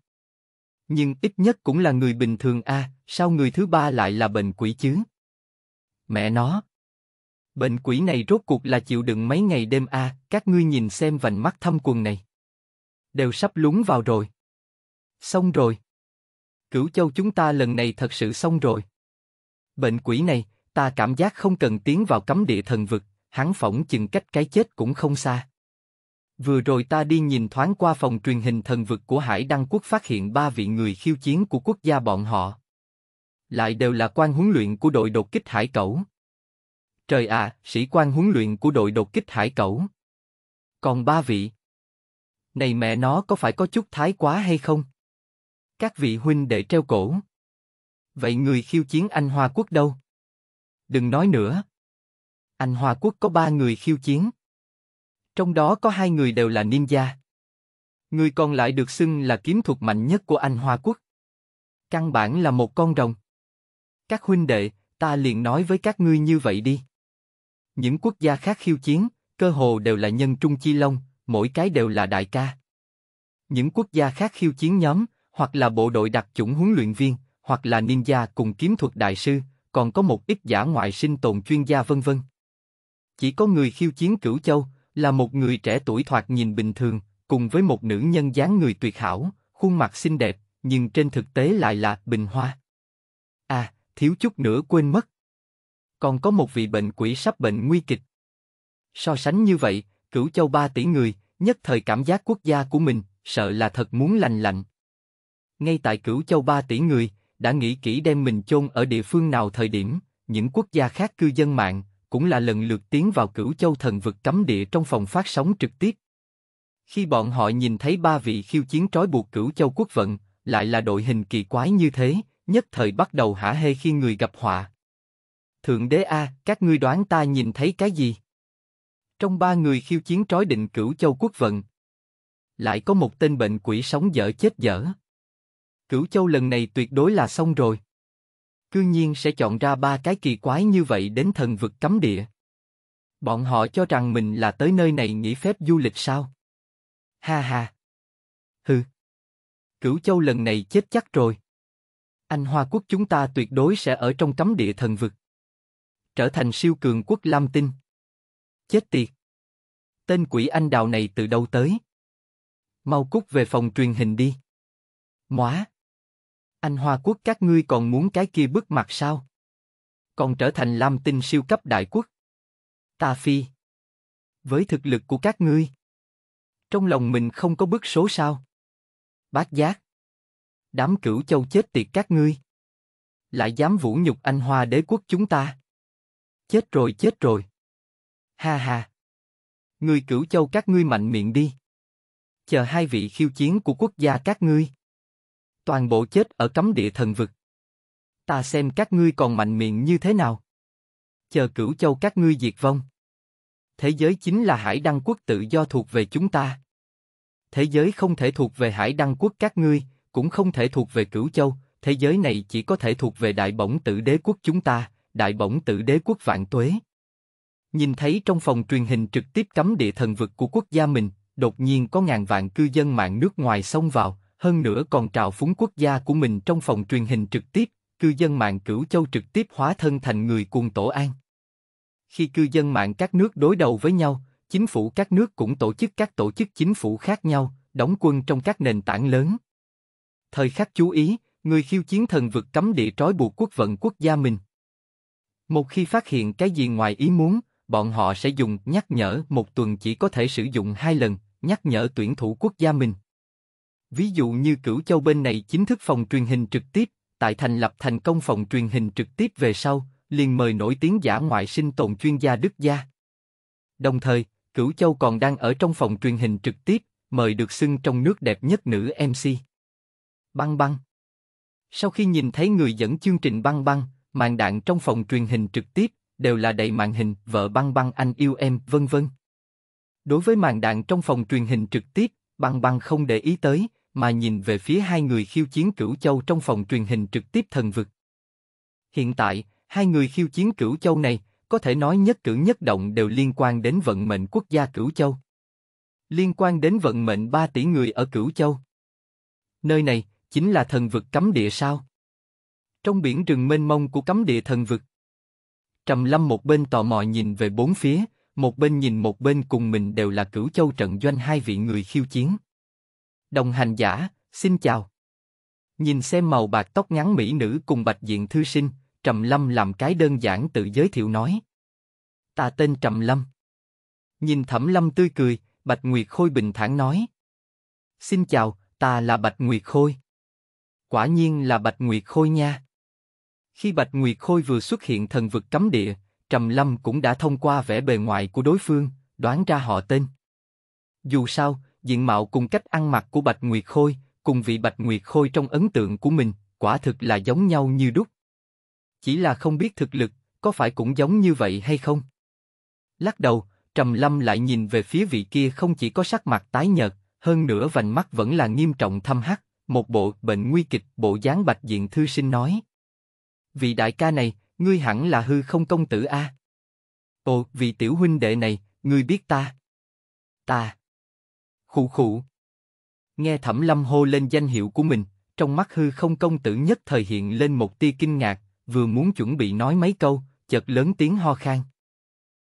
nhưng ít nhất cũng là người bình thường a, à, sao người thứ ba lại là bệnh quỷ chứ? Mẹ nó! Bệnh quỷ này rốt cuộc là chịu đựng mấy ngày đêm a, à, các ngươi nhìn xem vành mắt thâm quần này. Đều sắp lún vào rồi. Xong rồi. Cửu châu chúng ta lần này thật sự xong rồi. Bệnh quỷ này, ta cảm giác không cần tiến vào cấm địa thần vực, hắn phỏng chừng cách cái chết cũng không xa. Vừa rồi ta đi nhìn thoáng qua phòng truyền hình thần vực của Hải Đăng Quốc phát hiện ba vị người khiêu chiến của quốc gia bọn họ. Lại đều là quan huấn luyện của đội đột kích Hải Cẩu. Trời ạ, à, sĩ quan huấn luyện của đội đột kích Hải Cẩu. Còn ba vị. Này mẹ nó có phải có chút thái quá hay không? Các vị huynh đệ treo cổ. Vậy người khiêu chiến Anh Hoa Quốc đâu? Đừng nói nữa. Anh Hoa Quốc có ba người khiêu chiến trong đó có hai người đều là ninja. Người còn lại được xưng là kiếm thuật mạnh nhất của Anh Hoa Quốc. Căn bản là một con rồng. Các huynh đệ, ta liền nói với các ngươi như vậy đi. Những quốc gia khác khiêu chiến, cơ hồ đều là nhân trung chi long, mỗi cái đều là đại ca. Những quốc gia khác khiêu chiến nhóm, hoặc là bộ đội đặc chủng huấn luyện viên, hoặc là ninja cùng kiếm thuật đại sư, còn có một ít giả ngoại sinh tồn chuyên gia vân vân. Chỉ có người khiêu chiến cửu châu, là một người trẻ tuổi thoạt nhìn bình thường, cùng với một nữ nhân dáng người tuyệt hảo, khuôn mặt xinh đẹp, nhưng trên thực tế lại là bình hoa. À, thiếu chút nữa quên mất. Còn có một vị bệnh quỷ sắp bệnh nguy kịch. So sánh như vậy, cửu châu ba tỷ người, nhất thời cảm giác quốc gia của mình, sợ là thật muốn lành lạnh. Ngay tại cửu châu ba tỷ người, đã nghĩ kỹ đem mình chôn ở địa phương nào thời điểm, những quốc gia khác cư dân mạng, cũng là lần lượt tiến vào cửu châu thần vực cấm địa trong phòng phát sóng trực tiếp. Khi bọn họ nhìn thấy ba vị khiêu chiến trói buộc cửu châu quốc vận, lại là đội hình kỳ quái như thế, nhất thời bắt đầu hả hê khi người gặp họa. Thượng đế A, các ngươi đoán ta nhìn thấy cái gì? Trong ba người khiêu chiến trói định cửu châu quốc vận, lại có một tên bệnh quỷ sống dở chết dở. Cửu châu lần này tuyệt đối là xong rồi cư nhiên sẽ chọn ra ba cái kỳ quái như vậy đến thần vực cấm địa. Bọn họ cho rằng mình là tới nơi này nghỉ phép du lịch sao? Ha ha! Hừ! Cửu Châu lần này chết chắc rồi. Anh Hoa Quốc chúng ta tuyệt đối sẽ ở trong cấm địa thần vực. Trở thành siêu cường quốc Lam Tinh. Chết tiệt! Tên quỷ anh đào này từ đâu tới? Mau cút về phòng truyền hình đi. Móa! Anh Hoa quốc các ngươi còn muốn cái kia bước mặt sao? Còn trở thành lam tinh siêu cấp đại quốc. Ta phi. Với thực lực của các ngươi. Trong lòng mình không có bước số sao? Bác giác. Đám cửu châu chết tiệt các ngươi. Lại dám vũ nhục anh Hoa đế quốc chúng ta. Chết rồi chết rồi. Ha ha. Người cửu châu các ngươi mạnh miệng đi. Chờ hai vị khiêu chiến của quốc gia các ngươi toàn bộ chết ở cấm địa thần vực. Ta xem các ngươi còn mạnh miệng như thế nào. Chờ cửu châu các ngươi diệt vong. Thế giới chính là hải đăng quốc tự do thuộc về chúng ta. Thế giới không thể thuộc về hải đăng quốc các ngươi, cũng không thể thuộc về cửu châu, thế giới này chỉ có thể thuộc về đại bổng tử đế quốc chúng ta, đại bổng tử đế quốc vạn tuế. Nhìn thấy trong phòng truyền hình trực tiếp cấm địa thần vực của quốc gia mình, đột nhiên có ngàn vạn cư dân mạng nước ngoài xông vào, hơn nữa còn trào phúng quốc gia của mình trong phòng truyền hình trực tiếp, cư dân mạng cửu châu trực tiếp hóa thân thành người cuồng tổ an. Khi cư dân mạng các nước đối đầu với nhau, chính phủ các nước cũng tổ chức các tổ chức chính phủ khác nhau, đóng quân trong các nền tảng lớn. Thời khắc chú ý, người khiêu chiến thần vực cấm địa trói buộc quốc vận quốc gia mình. Một khi phát hiện cái gì ngoài ý muốn, bọn họ sẽ dùng nhắc nhở một tuần chỉ có thể sử dụng hai lần, nhắc nhở tuyển thủ quốc gia mình. Ví dụ như Cửu Châu bên này chính thức phòng truyền hình trực tiếp, tại thành lập thành công phòng truyền hình trực tiếp về sau, liền mời nổi tiếng giả ngoại sinh tồn chuyên gia Đức Gia. Đồng thời, Cửu Châu còn đang ở trong phòng truyền hình trực tiếp, mời được xưng trong nước đẹp nhất nữ MC. Băng băng. Sau khi nhìn thấy người dẫn chương trình băng băng, màn đạn trong phòng truyền hình trực tiếp, đều là đầy màn hình, vợ băng băng anh yêu em, vân vân. Đối với màn đạn trong phòng truyền hình trực tiếp, băng băng không để ý tới, mà nhìn về phía hai người khiêu chiến cửu châu trong phòng truyền hình trực tiếp thần vực. Hiện tại, hai người khiêu chiến cửu châu này, có thể nói nhất cử nhất động đều liên quan đến vận mệnh quốc gia cửu châu. Liên quan đến vận mệnh 3 tỷ người ở cửu châu. Nơi này, chính là thần vực cấm địa sao? Trong biển rừng mênh mông của cấm địa thần vực. Trầm Lâm một bên tò mò nhìn về bốn phía, một bên nhìn một bên cùng mình đều là cửu châu trận doanh hai vị người khiêu chiến. Đồng hành giả, xin chào. Nhìn xem màu bạc tóc ngắn mỹ nữ cùng bạch diện thư sinh, Trầm Lâm làm cái đơn giản tự giới thiệu nói. Ta tên Trầm Lâm. Nhìn Thẩm Lâm tươi cười, Bạch Nguyệt Khôi bình thản nói. Xin chào, ta là Bạch Nguyệt Khôi. Quả nhiên là Bạch Nguyệt Khôi nha. Khi Bạch Nguyệt Khôi vừa xuất hiện thần vực cấm địa, Trầm Lâm cũng đã thông qua vẻ bề ngoài của đối phương, đoán ra họ tên. Dù sao, diện mạo cùng cách ăn mặc của Bạch Nguyệt Khôi, cùng vị Bạch Nguyệt Khôi trong ấn tượng của mình, quả thực là giống nhau như đúc. Chỉ là không biết thực lực, có phải cũng giống như vậy hay không? Lắc đầu, Trầm Lâm lại nhìn về phía vị kia không chỉ có sắc mặt tái nhợt, hơn nữa vành mắt vẫn là nghiêm trọng thâm hắc một bộ bệnh nguy kịch, bộ dáng Bạch Diện Thư Sinh nói. Vị đại ca này, ngươi hẳn là hư không công tử a. À? Ồ, vị tiểu huynh đệ này, ngươi biết ta. Ta. Khụ khụ. Nghe Thẩm Lâm hô lên danh hiệu của mình, trong mắt hư không công tử nhất thời hiện lên một tia kinh ngạc, vừa muốn chuẩn bị nói mấy câu, chợt lớn tiếng ho khan.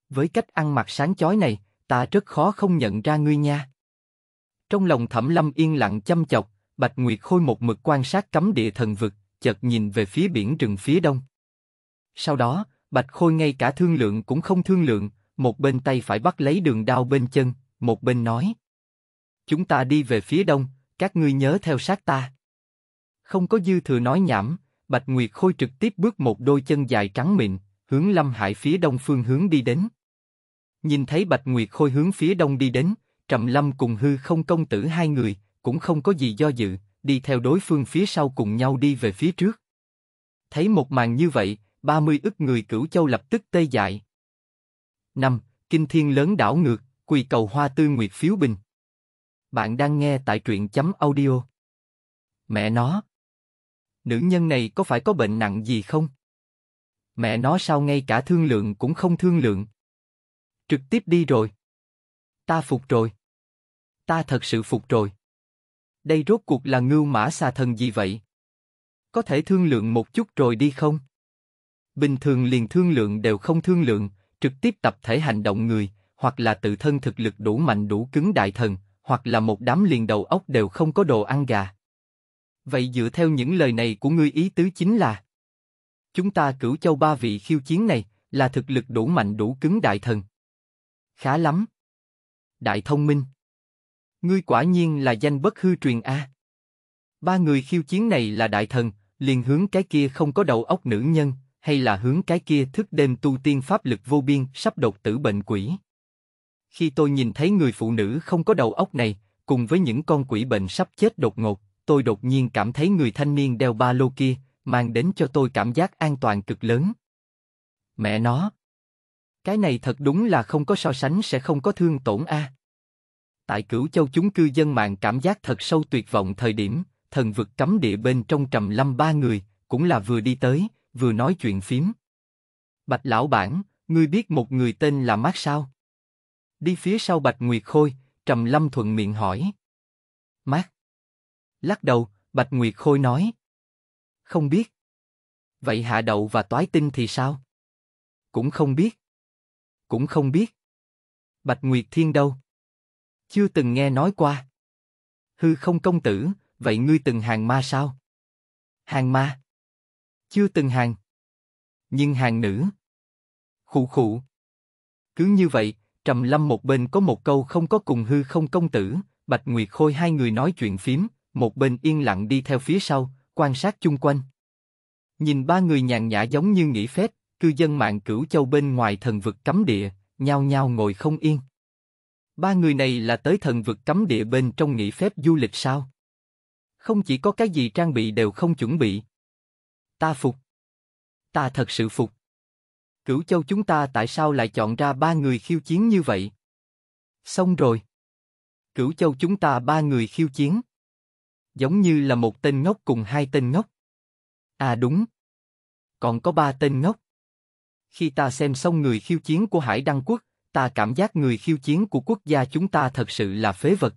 Với cách ăn mặc sáng chói này, ta rất khó không nhận ra ngươi nha. Trong lòng Thẩm Lâm yên lặng chăm chọc, Bạch Nguyệt Khôi một mực quan sát cấm địa thần vực, chợt nhìn về phía biển rừng phía đông. Sau đó, Bạch Khôi ngay cả thương lượng cũng không thương lượng, một bên tay phải bắt lấy đường đao bên chân, một bên nói. Chúng ta đi về phía đông, các ngươi nhớ theo sát ta. Không có dư thừa nói nhảm, Bạch Nguyệt Khôi trực tiếp bước một đôi chân dài trắng mịn, hướng Lâm Hải phía đông phương hướng đi đến. Nhìn thấy Bạch Nguyệt Khôi hướng phía đông đi đến, Trầm Lâm cùng hư không công tử hai người, cũng không có gì do dự, đi theo đối phương phía sau cùng nhau đi về phía trước. Thấy một màn như vậy, 30 ức người cửu châu lập tức tê dại. năm Kinh thiên lớn đảo ngược, quỳ cầu hoa tư nguyệt phiếu bình. Bạn đang nghe tại truyện chấm audio. Mẹ nó. Nữ nhân này có phải có bệnh nặng gì không? Mẹ nó sao ngay cả thương lượng cũng không thương lượng. Trực tiếp đi rồi. Ta phục rồi. Ta thật sự phục rồi. Đây rốt cuộc là ngưu mã xà thần gì vậy? Có thể thương lượng một chút rồi đi không? Bình thường liền thương lượng đều không thương lượng, trực tiếp tập thể hành động người, hoặc là tự thân thực lực đủ mạnh đủ cứng đại thần, hoặc là một đám liền đầu óc đều không có đồ ăn gà. Vậy dựa theo những lời này của ngươi ý tứ chính là chúng ta cửu châu ba vị khiêu chiến này là thực lực đủ mạnh đủ cứng đại thần. Khá lắm. Đại thông minh. Ngươi quả nhiên là danh bất hư truyền a. Ba người khiêu chiến này là đại thần, liền hướng cái kia không có đầu óc nữ nhân, hay là hướng cái kia thức đêm tu tiên pháp lực vô biên sắp đột tử bệnh quỷ. Khi tôi nhìn thấy người phụ nữ không có đầu óc này, cùng với những con quỷ bệnh sắp chết đột ngột, tôi đột nhiên cảm thấy người thanh niên đeo ba lô kia mang đến cho tôi cảm giác an toàn cực lớn. Mẹ nó, cái này thật đúng là không có so sánh sẽ không có thương tổn a. À. Tại Cửu Châu chúng cư dân mạng cảm giác thật sâu tuyệt vọng thời điểm, thần vực cấm địa bên trong trầm lâm ba người, cũng là vừa đi tới, vừa nói chuyện phím. Bạch lão bản, ngươi biết một người tên là Mát sao? Đi phía sau Bạch Nguyệt Khôi, Trầm Lâm thuận miệng hỏi. Mát. Lắc đầu, Bạch Nguyệt Khôi nói. Không biết. Vậy hạ đậu và toái tinh thì sao? Cũng không biết. Cũng không biết. Bạch Nguyệt Thiên đâu? Chưa từng nghe nói qua. Hư không công tử, vậy ngươi từng hàng ma sao? Hàng ma? Chưa từng hàng. Nhưng hàng nữ? Khụ khụ. Cứ như vậy, Trầm Lâm một bên có một câu không có cùng hư không công tử, Bạch Nguyệt Khôi hai người nói chuyện phím, một bên yên lặng đi theo phía sau, quan sát chung quanh. Nhìn ba người nhàn nhã giống như nghỉ phép, cư dân mạng cửu châu bên ngoài thần vực cấm địa, nhao nhao ngồi không yên. Ba người này là tới thần vực cấm địa bên trong nghỉ phép du lịch sao? Không chỉ có cái gì trang bị đều không chuẩn bị. Ta phục. Ta thật sự phục. Cửu Châu chúng ta tại sao lại chọn ra ba người khiêu chiến như vậy? Xong rồi. Cửu Châu chúng ta ba người khiêu chiến. Giống như là một tên ngốc cùng hai tên ngốc. À đúng. Còn có ba tên ngốc. Khi ta xem xong người khiêu chiến của Hải Đăng Quốc, ta cảm giác người khiêu chiến của quốc gia chúng ta thật sự là phế vật.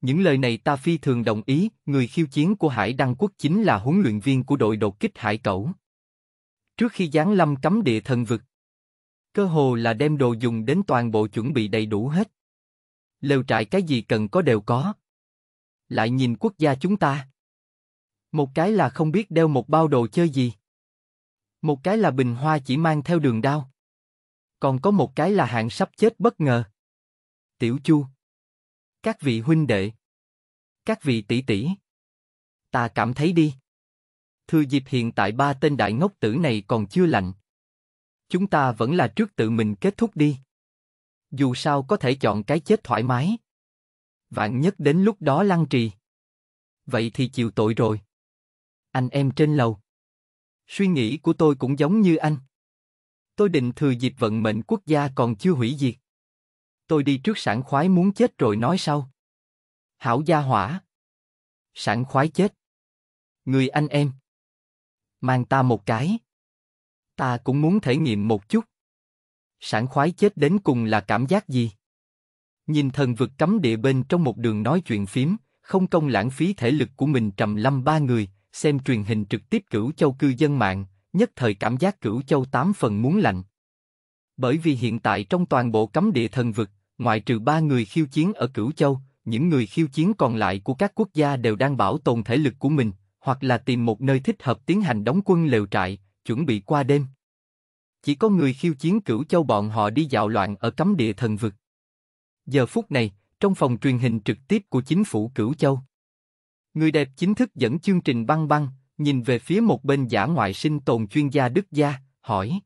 Những lời này ta phi thường đồng ý, người khiêu chiến của Hải Đăng Quốc chính là huấn luyện viên của đội đột kích Hải Cẩu trước khi giáng lâm cấm địa thần vực. Cơ hồ là đem đồ dùng đến toàn bộ chuẩn bị đầy đủ hết. Lều trại cái gì cần có đều có. Lại nhìn quốc gia chúng ta. Một cái là không biết đeo một bao đồ chơi gì. Một cái là bình hoa chỉ mang theo đường đao. Còn có một cái là hạng sắp chết bất ngờ. Tiểu Chu. Các vị huynh đệ. Các vị tỷ tỷ. Ta cảm thấy đi Thư Diệp hiện tại ba tên đại ngốc tử này còn chưa lạnh. Chúng ta vẫn là trước tự mình kết thúc đi. Dù sao có thể chọn cái chết thoải mái. Vạn nhất đến lúc đó lăng trì. Vậy thì chịu tội rồi. Anh em trên lầu. Suy nghĩ của tôi cũng giống như anh. Tôi định thừa dịp vận mệnh quốc gia còn chưa hủy diệt. Tôi đi trước sản khoái muốn chết rồi nói sau. Hảo gia hỏa. Sản khoái chết. Người anh em mang ta một cái. Ta cũng muốn thể nghiệm một chút. Sảng khoái chết đến cùng là cảm giác gì? Nhìn thần vực cấm địa bên trong một đường nói chuyện phím, không công lãng phí thể lực của mình trầm lâm ba người, xem truyền hình trực tiếp cửu châu cư dân mạng, nhất thời cảm giác cửu châu tám phần muốn lạnh. Bởi vì hiện tại trong toàn bộ cấm địa thần vực, ngoại trừ ba người khiêu chiến ở cửu châu, những người khiêu chiến còn lại của các quốc gia đều đang bảo tồn thể lực của mình, hoặc là tìm một nơi thích hợp tiến hành đóng quân lều trại, chuẩn bị qua đêm. Chỉ có người khiêu chiến cửu châu bọn họ đi dạo loạn ở cấm địa thần vực. Giờ phút này, trong phòng truyền hình trực tiếp của chính phủ cửu châu. Người đẹp chính thức dẫn chương trình băng băng, nhìn về phía một bên giả ngoại sinh tồn chuyên gia Đức Gia, hỏi.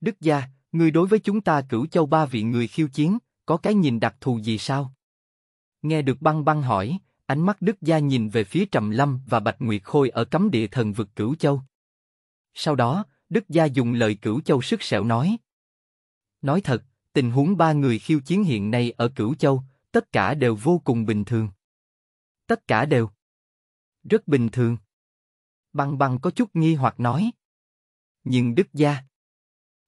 Đức Gia, người đối với chúng ta cửu châu ba vị người khiêu chiến, có cái nhìn đặc thù gì sao? Nghe được băng băng hỏi, Ánh mắt Đức Gia nhìn về phía Trầm Lâm và Bạch Nguyệt Khôi ở cấm địa thần vực Cửu Châu. Sau đó, Đức Gia dùng lời Cửu Châu sức sẹo nói. Nói thật, tình huống ba người khiêu chiến hiện nay ở Cửu Châu, tất cả đều vô cùng bình thường. Tất cả đều. Rất bình thường. Băng băng có chút nghi hoặc nói. Nhưng Đức Gia.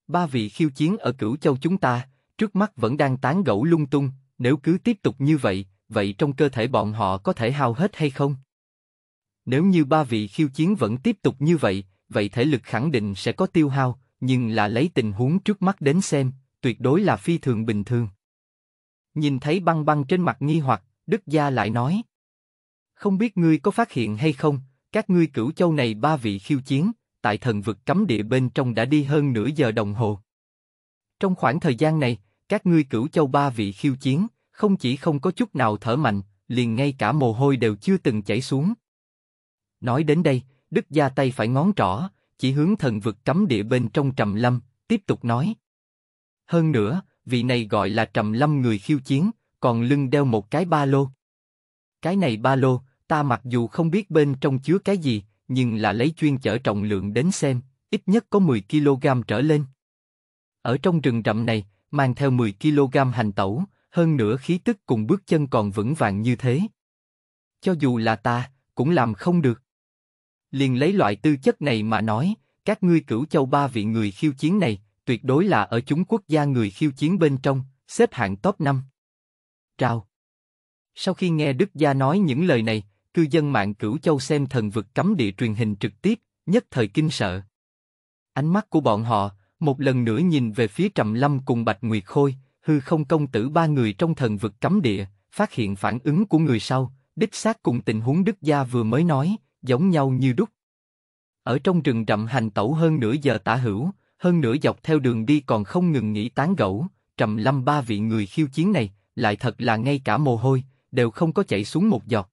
Ba vị khiêu chiến ở Cửu Châu chúng ta, trước mắt vẫn đang tán gẫu lung tung, nếu cứ tiếp tục như vậy, vậy trong cơ thể bọn họ có thể hao hết hay không? Nếu như ba vị khiêu chiến vẫn tiếp tục như vậy, vậy thể lực khẳng định sẽ có tiêu hao, nhưng là lấy tình huống trước mắt đến xem, tuyệt đối là phi thường bình thường. Nhìn thấy băng băng trên mặt nghi hoặc, Đức Gia lại nói. Không biết ngươi có phát hiện hay không, các ngươi cửu châu này ba vị khiêu chiến, tại thần vực cấm địa bên trong đã đi hơn nửa giờ đồng hồ. Trong khoảng thời gian này, các ngươi cửu châu ba vị khiêu chiến, không chỉ không có chút nào thở mạnh, liền ngay cả mồ hôi đều chưa từng chảy xuống. Nói đến đây, Đức gia tay phải ngón trỏ, chỉ hướng thần vực cấm địa bên trong trầm lâm, tiếp tục nói. Hơn nữa, vị này gọi là trầm lâm người khiêu chiến, còn lưng đeo một cái ba lô. Cái này ba lô, ta mặc dù không biết bên trong chứa cái gì, nhưng là lấy chuyên chở trọng lượng đến xem, ít nhất có 10 kg trở lên. Ở trong rừng rậm này, mang theo 10 kg hành tẩu, hơn nữa khí tức cùng bước chân còn vững vàng như thế. Cho dù là ta, cũng làm không được. Liền lấy loại tư chất này mà nói, các ngươi cửu châu ba vị người khiêu chiến này, tuyệt đối là ở chúng quốc gia người khiêu chiến bên trong, xếp hạng top 5. Trao. Sau khi nghe Đức Gia nói những lời này, cư dân mạng cửu châu xem thần vực cấm địa truyền hình trực tiếp, nhất thời kinh sợ. Ánh mắt của bọn họ, một lần nữa nhìn về phía Trầm Lâm cùng Bạch Nguyệt Khôi, hư không công tử ba người trong thần vực cấm địa, phát hiện phản ứng của người sau, đích xác cùng tình huống đức gia vừa mới nói, giống nhau như đúc. Ở trong rừng rậm hành tẩu hơn nửa giờ tả hữu, hơn nửa dọc theo đường đi còn không ngừng nghỉ tán gẫu, trầm lâm ba vị người khiêu chiến này, lại thật là ngay cả mồ hôi, đều không có chảy xuống một giọt.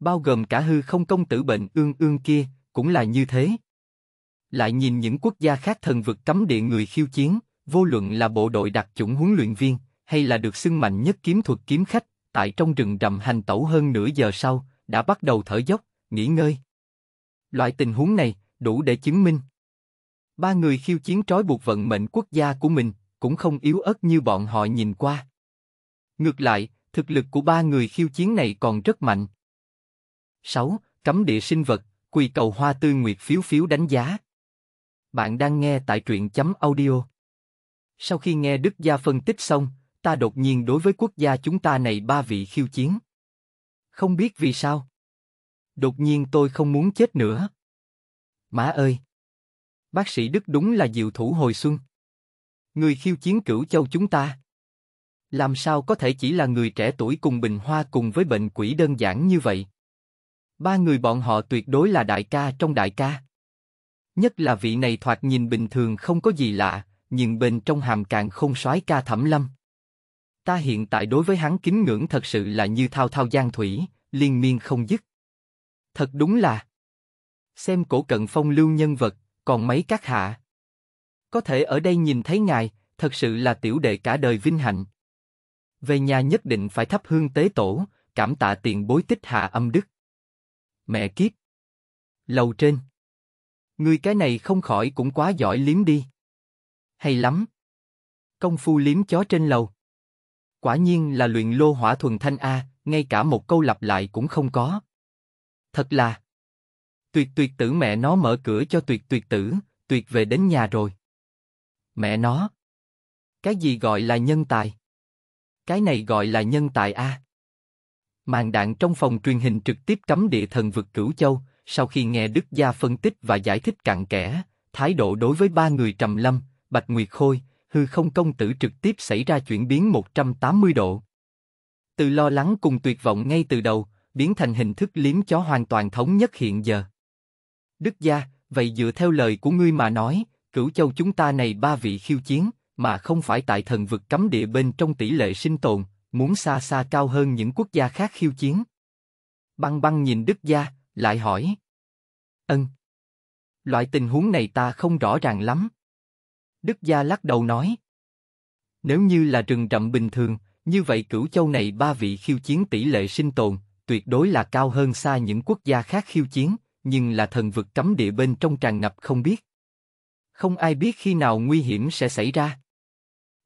Bao gồm cả hư không công tử bệnh ương ương kia, cũng là như thế. Lại nhìn những quốc gia khác thần vực cấm địa người khiêu chiến, vô luận là bộ đội đặc chủng huấn luyện viên hay là được xưng mạnh nhất kiếm thuật kiếm khách, tại trong rừng rậm hành tẩu hơn nửa giờ sau, đã bắt đầu thở dốc, nghỉ ngơi. Loại tình huống này đủ để chứng minh ba người khiêu chiến trói buộc vận mệnh quốc gia của mình cũng không yếu ớt như bọn họ nhìn qua. Ngược lại, thực lực của ba người khiêu chiến này còn rất mạnh. 6. Cấm địa sinh vật, quỳ cầu hoa tươi nguyệt phiếu phiếu đánh giá. Bạn đang nghe tại truyện chấm audio. Sau khi nghe Đức Gia phân tích xong, ta đột nhiên đối với quốc gia chúng ta này ba vị khiêu chiến. Không biết vì sao. Đột nhiên tôi không muốn chết nữa. Má ơi! Bác sĩ Đức đúng là diệu thủ hồi xuân. Người khiêu chiến cửu châu chúng ta. Làm sao có thể chỉ là người trẻ tuổi cùng bình hoa cùng với bệnh quỷ đơn giản như vậy? Ba người bọn họ tuyệt đối là đại ca trong đại ca. Nhất là vị này thoạt nhìn bình thường không có gì lạ, nhưng bên trong hàm càng không soái ca thẩm lâm. Ta hiện tại đối với hắn kính ngưỡng thật sự là như thao thao giang thủy, liên miên không dứt. Thật đúng là. Xem cổ cận phong lưu nhân vật, còn mấy các hạ. Có thể ở đây nhìn thấy ngài, thật sự là tiểu đệ cả đời vinh hạnh. Về nhà nhất định phải thắp hương tế tổ, cảm tạ tiền bối tích hạ âm đức. Mẹ kiếp. Lầu trên. người cái này không khỏi cũng quá giỏi liếm đi hay lắm. Công phu liếm chó trên lầu. Quả nhiên là luyện lô hỏa thuần thanh A, ngay cả một câu lặp lại cũng không có. Thật là... Tuyệt tuyệt tử mẹ nó mở cửa cho tuyệt tuyệt tử, tuyệt về đến nhà rồi. Mẹ nó. Cái gì gọi là nhân tài? Cái này gọi là nhân tài A. Màn đạn trong phòng truyền hình trực tiếp cấm địa thần vực cửu châu, sau khi nghe Đức Gia phân tích và giải thích cặn kẽ, thái độ đối với ba người trầm lâm, Bạch Nguyệt Khôi, hư không công tử trực tiếp xảy ra chuyển biến 180 độ. Từ lo lắng cùng tuyệt vọng ngay từ đầu, biến thành hình thức liếm chó hoàn toàn thống nhất hiện giờ. Đức gia, vậy dựa theo lời của ngươi mà nói, cửu châu chúng ta này ba vị khiêu chiến, mà không phải tại thần vực cấm địa bên trong tỷ lệ sinh tồn, muốn xa xa cao hơn những quốc gia khác khiêu chiến. Băng băng nhìn Đức gia, lại hỏi. Ân. Loại tình huống này ta không rõ ràng lắm, Đức Gia lắc đầu nói. Nếu như là rừng rậm bình thường, như vậy cửu châu này ba vị khiêu chiến tỷ lệ sinh tồn, tuyệt đối là cao hơn xa những quốc gia khác khiêu chiến, nhưng là thần vực cấm địa bên trong tràn ngập không biết. Không ai biết khi nào nguy hiểm sẽ xảy ra.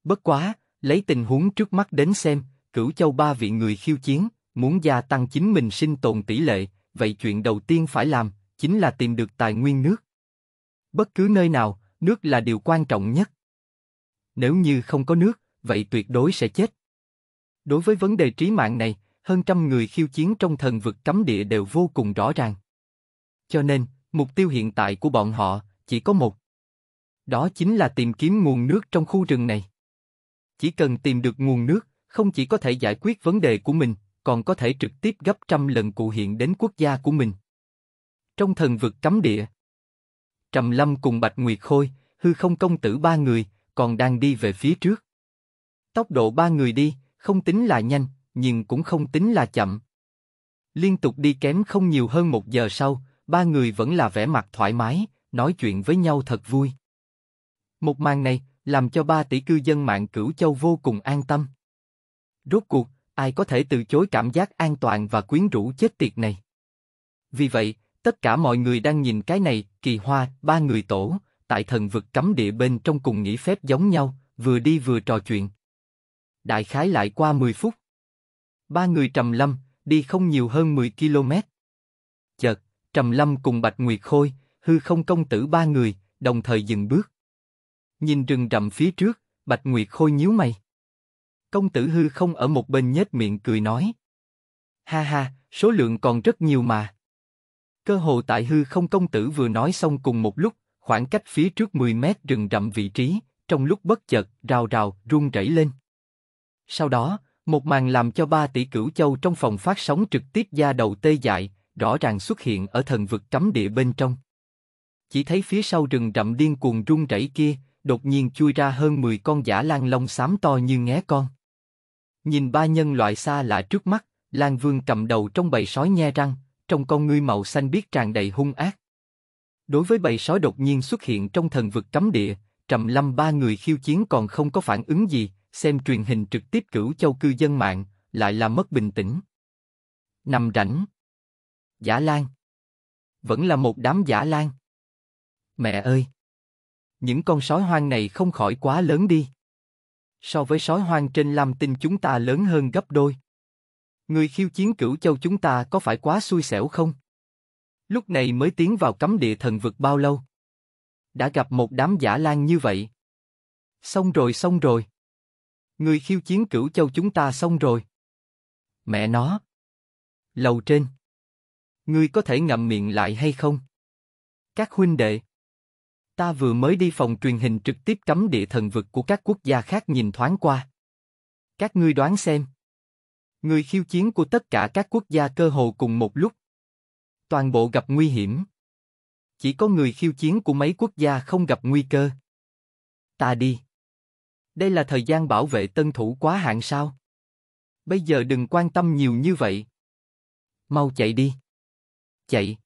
Bất quá, lấy tình huống trước mắt đến xem, cửu châu ba vị người khiêu chiến, muốn gia tăng chính mình sinh tồn tỷ lệ, vậy chuyện đầu tiên phải làm, chính là tìm được tài nguyên nước. Bất cứ nơi nào, nước là điều quan trọng nhất. Nếu như không có nước, vậy tuyệt đối sẽ chết. Đối với vấn đề trí mạng này, hơn trăm người khiêu chiến trong thần vực cấm địa đều vô cùng rõ ràng. Cho nên, mục tiêu hiện tại của bọn họ chỉ có một. Đó chính là tìm kiếm nguồn nước trong khu rừng này. Chỉ cần tìm được nguồn nước, không chỉ có thể giải quyết vấn đề của mình, còn có thể trực tiếp gấp trăm lần cụ hiện đến quốc gia của mình. Trong thần vực cấm địa, Trầm Lâm cùng Bạch Nguyệt Khôi, hư không công tử ba người, còn đang đi về phía trước. Tốc độ ba người đi, không tính là nhanh, nhưng cũng không tính là chậm. Liên tục đi kém không nhiều hơn một giờ sau, ba người vẫn là vẻ mặt thoải mái, nói chuyện với nhau thật vui. Một màn này làm cho ba tỷ cư dân mạng cửu châu vô cùng an tâm. Rốt cuộc, ai có thể từ chối cảm giác an toàn và quyến rũ chết tiệt này? Vì vậy, tất cả mọi người đang nhìn cái này Kỳ Hoa, ba người tổ, tại thần vực cấm địa bên trong cùng nghỉ phép giống nhau, vừa đi vừa trò chuyện. Đại khái lại qua 10 phút. Ba người trầm lâm, đi không nhiều hơn 10 km. Chợt, trầm lâm cùng Bạch Nguyệt Khôi, hư không công tử ba người, đồng thời dừng bước. Nhìn rừng rậm phía trước, Bạch Nguyệt Khôi nhíu mày. Công tử hư không ở một bên nhếch miệng cười nói. Ha ha, số lượng còn rất nhiều mà. Cơ hồ tại hư không công tử vừa nói xong cùng một lúc, khoảng cách phía trước 10 mét rừng rậm vị trí, trong lúc bất chợt rào rào rung rẩy lên. Sau đó, một màn làm cho ba tỷ cửu châu trong phòng phát sóng trực tiếp da đầu tê dại, rõ ràng xuất hiện ở thần vực cấm địa bên trong. Chỉ thấy phía sau rừng rậm điên cuồng rung rẩy kia, đột nhiên chui ra hơn 10 con giả lang long xám to như ngé con. Nhìn ba nhân loại xa lạ trước mắt, Lan Vương cầm đầu trong bầy sói nhe răng, trong con ngươi màu xanh biết tràn đầy hung ác. Đối với bầy sói đột nhiên xuất hiện trong thần vực cấm địa, Trầm Lâm ba người khiêu chiến còn không có phản ứng gì, xem truyền hình trực tiếp cửu châu cư dân mạng, lại là mất bình tĩnh. Nằm rảnh. Giả Lan. Vẫn là một đám giả Lan. Mẹ ơi! Những con sói hoang này không khỏi quá lớn đi. So với sói hoang trên Lam Tinh chúng ta lớn hơn gấp đôi. Người khiêu chiến cửu châu chúng ta có phải quá xui xẻo không? Lúc này mới tiến vào cấm địa thần vực bao lâu? Đã gặp một đám giả lang như vậy. Xong rồi xong rồi. Người khiêu chiến cửu châu chúng ta xong rồi. Mẹ nó. Lầu trên. Ngươi có thể ngậm miệng lại hay không? Các huynh đệ ta vừa mới đi phòng truyền hình trực tiếp cấm địa thần vực của các quốc gia khác nhìn thoáng qua. Các ngươi đoán xem, Người khiêu chiến của tất cả các quốc gia cơ hồ cùng một lúc. Toàn bộ gặp nguy hiểm. Chỉ có người khiêu chiến của mấy quốc gia không gặp nguy cơ. Ta đi. Đây là thời gian bảo vệ tân thủ quá hạn sao? Bây giờ đừng quan tâm nhiều như vậy. Mau chạy đi. Chạy.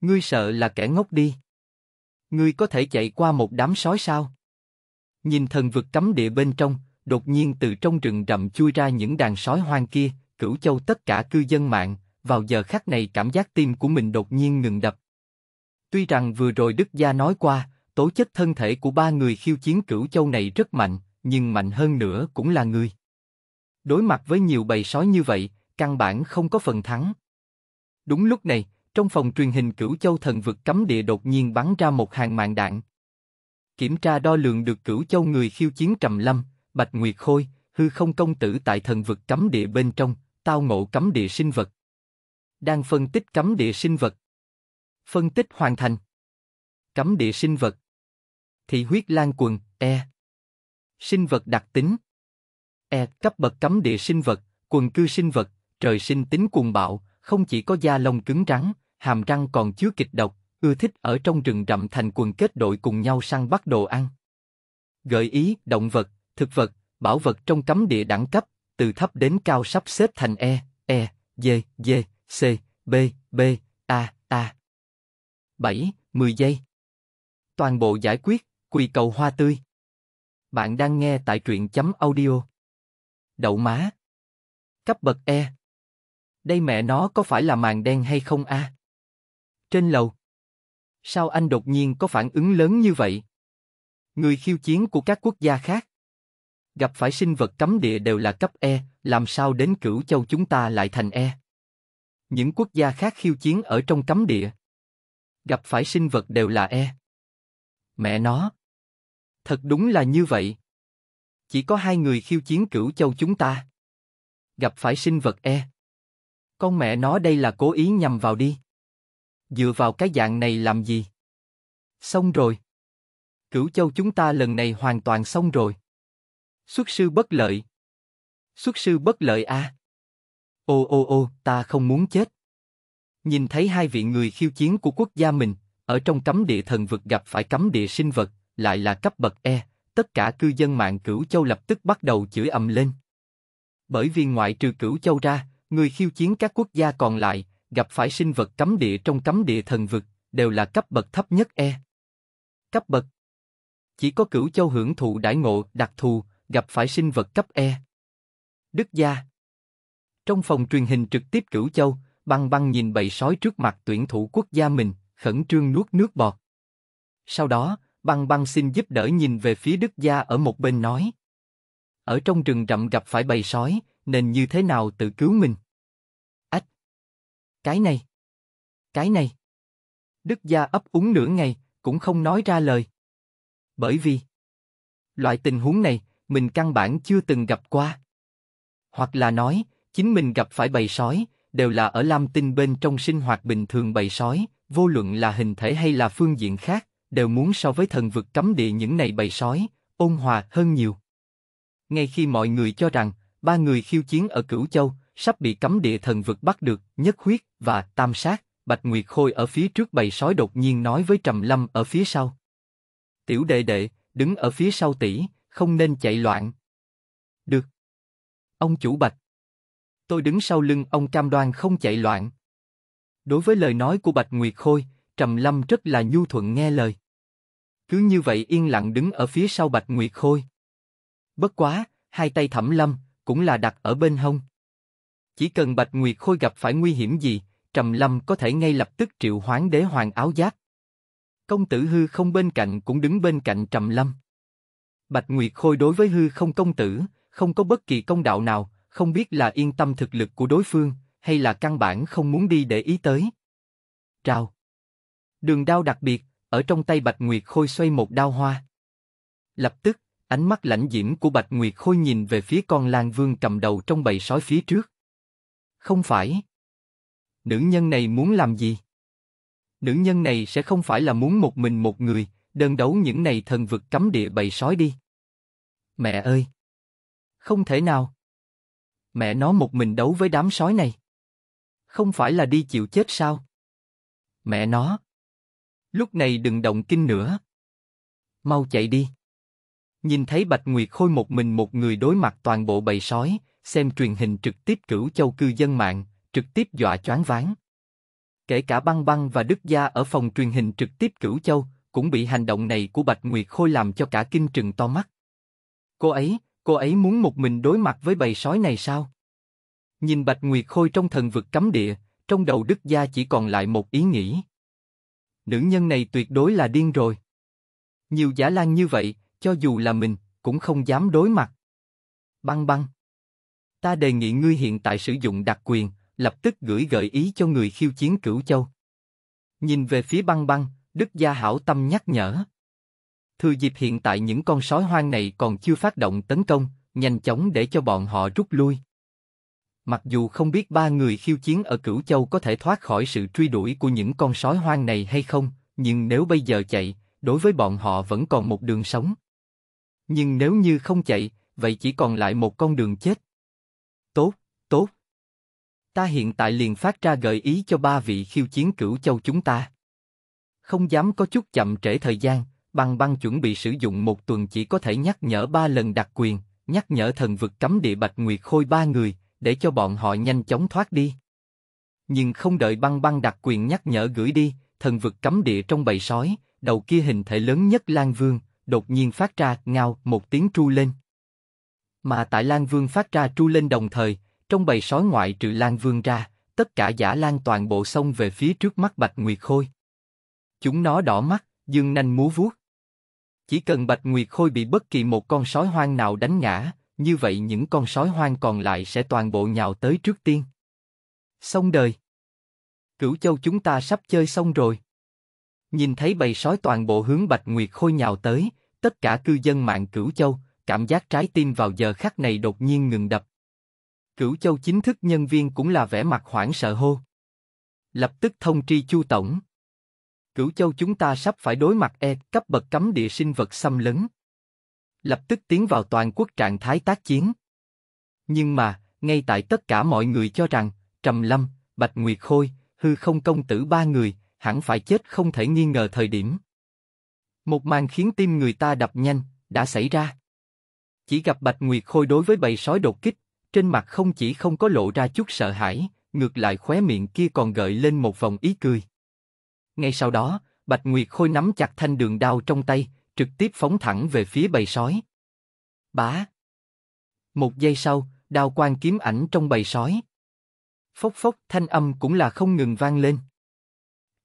Ngươi sợ là kẻ ngốc đi. Ngươi có thể chạy qua một đám sói sao? Nhìn thần vực cấm địa bên trong, đột nhiên từ trong rừng rậm chui ra những đàn sói hoang kia, cửu châu tất cả cư dân mạng, vào giờ khắc này cảm giác tim của mình đột nhiên ngừng đập. Tuy rằng vừa rồi Đức Gia nói qua, tố chất thân thể của ba người khiêu chiến cửu châu này rất mạnh, nhưng mạnh hơn nữa cũng là người. Đối mặt với nhiều bầy sói như vậy, căn bản không có phần thắng. Đúng lúc này, trong phòng truyền hình cửu châu thần vực cấm địa đột nhiên bắn ra một hàng mạng đạn. Kiểm tra đo lường được cửu châu người khiêu chiến trầm lâm, Bạch Nguyệt Khôi, hư không công tử tại thần vực cấm địa bên trong, tao ngộ cấm địa sinh vật. Đang phân tích cấm địa sinh vật. Phân tích hoàn thành. Cấm địa sinh vật. Thị huyết lan quần, E. Sinh vật đặc tính. E. Cấp bậc cấm địa sinh vật, quần cư sinh vật, trời sinh tính cuồng bạo, không chỉ có da lông cứng rắn, hàm răng còn chứa kịch độc, ưa thích ở trong rừng rậm thành quần kết đội cùng nhau săn bắt đồ ăn. Gợi ý, động vật, thực vật, bảo vật trong cấm địa đẳng cấp, từ thấp đến cao sắp xếp thành E, E, D, D, C, B, B, A, A. 7, 10 giây. Toàn bộ giải quyết, quỳ cầu hoa tươi. Bạn đang nghe tại truyện chấm audio. Đậu má. Cấp bậc E. Đây mẹ nó có phải là màn đen hay không a? Trên lầu. Sao anh đột nhiên có phản ứng lớn như vậy? Người khiêu chiến của các quốc gia khác. Gặp phải sinh vật cấm địa đều là cấp E, làm sao đến cửu châu chúng ta lại thành E? Những quốc gia khác khiêu chiến ở trong cấm địa. Gặp phải sinh vật đều là E. Mẹ nó. Thật đúng là như vậy. Chỉ có hai người khiêu chiến cửu châu chúng ta. Gặp phải sinh vật E. Con mẹ nó đây là cố ý nhằm vào đi. Dựa vào cái dạng này làm gì? Xong rồi. Cửu châu chúng ta lần này hoàn toàn xong rồi. Xuất sư bất lợi. Xuất sư bất lợi a, à? Ô ô ô, ta không muốn chết. Nhìn thấy hai vị người khiêu chiến của quốc gia mình, ở trong cấm địa thần vực gặp phải cấm địa sinh vật, lại là cấp bậc E, tất cả cư dân mạng Cửu Châu lập tức bắt đầu chửi ầm lên. Bởi vì ngoại trừ Cửu Châu ra, người khiêu chiến các quốc gia còn lại, gặp phải sinh vật cấm địa trong cấm địa thần vực, đều là cấp bậc thấp nhất E. Cấp bậc Chỉ có Cửu Châu hưởng thụ đại ngộ đặc thù, gặp phải sinh vật cấp E. Đức gia Trong phòng truyền hình trực tiếp cửu châu, băng băng nhìn bầy sói trước mặt tuyển thủ quốc gia mình, khẩn trương nuốt nước bọt. Sau đó, băng băng xin giúp đỡ nhìn về phía đức gia ở một bên nói. Ở trong rừng rậm gặp phải bầy sói, nên như thế nào tự cứu mình? Ách! Cái này! Cái này! Đức gia ấp úng nửa ngày, cũng không nói ra lời. Bởi vì, loại tình huống này, mình căn bản chưa từng gặp qua. Hoặc là nói, chính mình gặp phải bầy sói, đều là ở Lam Tinh bên trong sinh hoạt bình thường bầy sói, vô luận là hình thể hay là phương diện khác, đều muốn so với thần vực cấm địa những này bầy sói, ôn hòa hơn nhiều. Ngay khi mọi người cho rằng, ba người khiêu chiến ở Cửu Châu, sắp bị cấm địa thần vực bắt được, nhất huyết và tam sát, Bạch Nguyệt Khôi ở phía trước bầy sói đột nhiên nói với Trầm Lâm ở phía sau. Tiểu đệ đệ, đứng ở phía sau tỷ, không nên chạy loạn. Được. Ông chủ Bạch. Tôi đứng sau lưng ông cam đoan không chạy loạn. Đối với lời nói của Bạch Nguyệt Khôi, Trầm Lâm rất là nhu thuận nghe lời. Cứ như vậy yên lặng đứng ở phía sau Bạch Nguyệt Khôi. Bất quá, hai tay Thẩm Lâm cũng là đặt ở bên hông. Chỉ cần Bạch Nguyệt Khôi gặp phải nguy hiểm gì, Trầm Lâm có thể ngay lập tức triệu hoán đế hoàng áo giáp. Công tử hư không bên cạnh cũng đứng bên cạnh Trầm Lâm. Bạch Nguyệt Khôi đối với hư không công tử, không có bất kỳ công đạo nào, không biết là yên tâm thực lực của đối phương, hay là căn bản không muốn đi để ý tới. Trào. Đường đao đặc biệt, ở trong tay Bạch Nguyệt Khôi xoay một đao hoa. Lập tức, ánh mắt lãnh diễm của Bạch Nguyệt Khôi nhìn về phía con Lan Vương cầm đầu trong bầy sói phía trước. Không phải. Nữ nhân này muốn làm gì? Nữ nhân này sẽ không phải là muốn một mình một người, đơn đấu những này thần vực cấm địa bầy sói đi. Mẹ ơi! Không thể nào! Mẹ nó một mình đấu với đám sói này. Không phải là đi chịu chết sao? Mẹ nó! Lúc này đừng động kinh nữa. Mau chạy đi! Nhìn thấy Bạch Nguyệt Khôi một mình một người đối mặt toàn bộ bầy sói, xem truyền hình trực tiếp cửu châu cư dân mạng, trực tiếp dọa choáng váng. Kể cả băng băng và đức gia ở phòng truyền hình trực tiếp cửu châu, cũng bị hành động này của Bạch Nguyệt Khôi làm cho cả kinh trừng to mắt. Cô ấy, cô ấy muốn một mình đối mặt với bầy sói này sao? Nhìn Bạch Nguyệt Khôi trong thần vực cấm địa, trong đầu Đức Gia chỉ còn lại một ý nghĩ. Nữ nhân này tuyệt đối là điên rồi. Nhiều giả lan như vậy, cho dù là mình, cũng không dám đối mặt. Băng băng. Ta đề nghị ngươi hiện tại sử dụng đặc quyền, lập tức gửi gợi ý cho người khiêu chiến cửu châu. Nhìn về phía băng băng, Đức gia hảo tâm nhắc nhở. Thừa dịp hiện tại những con sói hoang này còn chưa phát động tấn công, nhanh chóng để cho bọn họ rút lui. Mặc dù không biết ba người khiêu chiến ở Cửu Châu có thể thoát khỏi sự truy đuổi của những con sói hoang này hay không, nhưng nếu bây giờ chạy, đối với bọn họ vẫn còn một đường sống. Nhưng nếu như không chạy, vậy chỉ còn lại một con đường chết. Tốt, tốt. Ta hiện tại liền phát ra gợi ý cho ba vị khiêu chiến Cửu Châu chúng ta không dám có chút chậm trễ thời gian, băng băng chuẩn bị sử dụng một tuần chỉ có thể nhắc nhở ba lần đặc quyền, nhắc nhở thần vực cấm địa Bạch Nguyệt Khôi ba người, để cho bọn họ nhanh chóng thoát đi. Nhưng không đợi băng băng đặc quyền nhắc nhở gửi đi, thần vực cấm địa trong bầy sói, đầu kia hình thể lớn nhất Lan Vương, đột nhiên phát ra ngao một tiếng tru lên. Mà tại Lan Vương phát ra tru lên đồng thời, trong bầy sói ngoại trừ Lan Vương ra, tất cả giả Lan toàn bộ xông về phía trước mắt Bạch Nguyệt Khôi. Chúng nó đỏ mắt, dương nanh múa vuốt. Chỉ cần Bạch Nguyệt Khôi bị bất kỳ một con sói hoang nào đánh ngã, như vậy những con sói hoang còn lại sẽ toàn bộ nhào tới trước tiên. Xong đời. Cửu Châu chúng ta sắp chơi xong rồi. Nhìn thấy bầy sói toàn bộ hướng Bạch Nguyệt Khôi nhào tới, tất cả cư dân mạng Cửu Châu, cảm giác trái tim vào giờ khắc này đột nhiên ngừng đập. Cửu Châu chính thức nhân viên cũng là vẻ mặt hoảng sợ hô. Lập tức thông tri Chu Tổng. Cửu Châu chúng ta sắp phải đối mặt e cấp bậc cấm địa sinh vật xâm lấn. Lập tức tiến vào toàn quốc trạng thái tác chiến. Nhưng mà, ngay tại tất cả mọi người cho rằng, Trầm Lâm, Bạch Nguyệt Khôi, Hư Không Công Tử ba người, hẳn phải chết không thể nghi ngờ thời điểm. Một màn khiến tim người ta đập nhanh, đã xảy ra. Chỉ gặp Bạch Nguyệt Khôi đối với bầy sói đột kích, trên mặt không chỉ không có lộ ra chút sợ hãi, ngược lại khóe miệng kia còn gợi lên một vòng ý cười. Ngay sau đó, Bạch Nguyệt Khôi nắm chặt thanh đường đao trong tay, trực tiếp phóng thẳng về phía bầy sói. Bá! Một giây sau, đao quang kiếm ảnh trong bầy sói. Phốc phốc thanh âm cũng là không ngừng vang lên.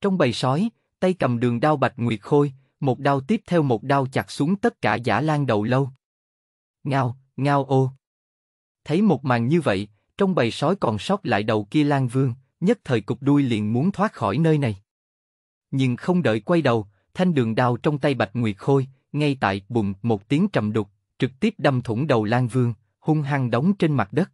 Trong bầy sói, tay cầm đường đao Bạch Nguyệt Khôi, một đao tiếp theo một đao chặt xuống tất cả giả lan đầu lâu. Ngao, ngao ô! Thấy một màn như vậy, trong bầy sói còn sót lại đầu kia Lan Vương, nhất thời cục đuôi liền muốn thoát khỏi nơi này nhưng không đợi quay đầu, thanh đường đao trong tay Bạch Nguyệt Khôi, ngay tại bùng một tiếng trầm đục, trực tiếp đâm thủng đầu Lan Vương, hung hăng đóng trên mặt đất.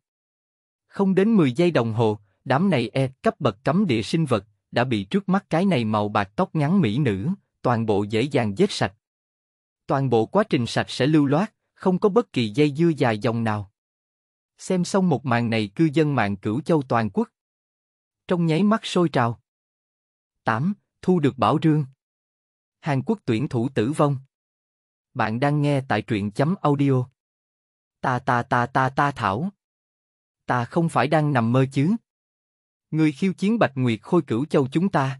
Không đến 10 giây đồng hồ, đám này e cấp bậc cấm địa sinh vật, đã bị trước mắt cái này màu bạc tóc ngắn mỹ nữ, toàn bộ dễ dàng giết sạch. Toàn bộ quá trình sạch sẽ lưu loát, không có bất kỳ dây dưa dài dòng nào. Xem xong một màn này cư dân mạng cửu châu toàn quốc. Trong nháy mắt sôi trào. 8. Thu được bảo rương. Hàn Quốc tuyển thủ tử vong. Bạn đang nghe tại truyện chấm audio. Ta ta ta ta ta thảo. Ta không phải đang nằm mơ chứ. Người khiêu chiến Bạch Nguyệt khôi cửu châu chúng ta.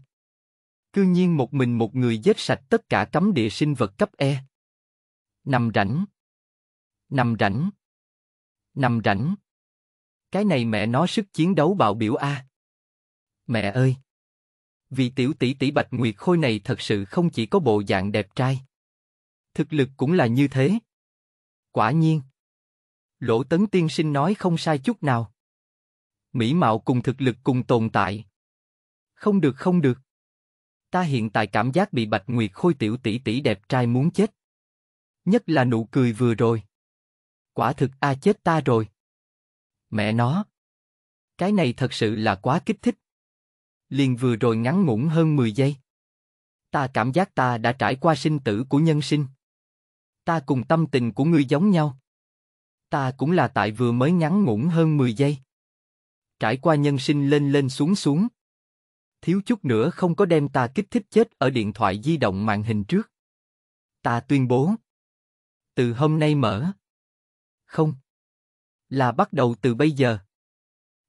Cư nhiên một mình một người giết sạch tất cả cấm địa sinh vật cấp E. Nằm rảnh. Nằm rảnh. Nằm rảnh. Cái này mẹ nó sức chiến đấu bạo biểu A. Mẹ ơi! vì tiểu tỷ tỷ Bạch Nguyệt Khôi này thật sự không chỉ có bộ dạng đẹp trai. Thực lực cũng là như thế. Quả nhiên. Lỗ Tấn Tiên Sinh nói không sai chút nào. Mỹ mạo cùng thực lực cùng tồn tại. Không được không được. Ta hiện tại cảm giác bị Bạch Nguyệt Khôi tiểu tỷ tỷ đẹp trai muốn chết. Nhất là nụ cười vừa rồi. Quả thực a chết ta rồi. Mẹ nó. Cái này thật sự là quá kích thích liền vừa rồi ngắn ngủn hơn 10 giây. Ta cảm giác ta đã trải qua sinh tử của nhân sinh. Ta cùng tâm tình của ngươi giống nhau. Ta cũng là tại vừa mới ngắn ngủn hơn 10 giây. Trải qua nhân sinh lên lên xuống xuống. Thiếu chút nữa không có đem ta kích thích chết ở điện thoại di động màn hình trước. Ta tuyên bố. Từ hôm nay mở. Không. Là bắt đầu từ bây giờ.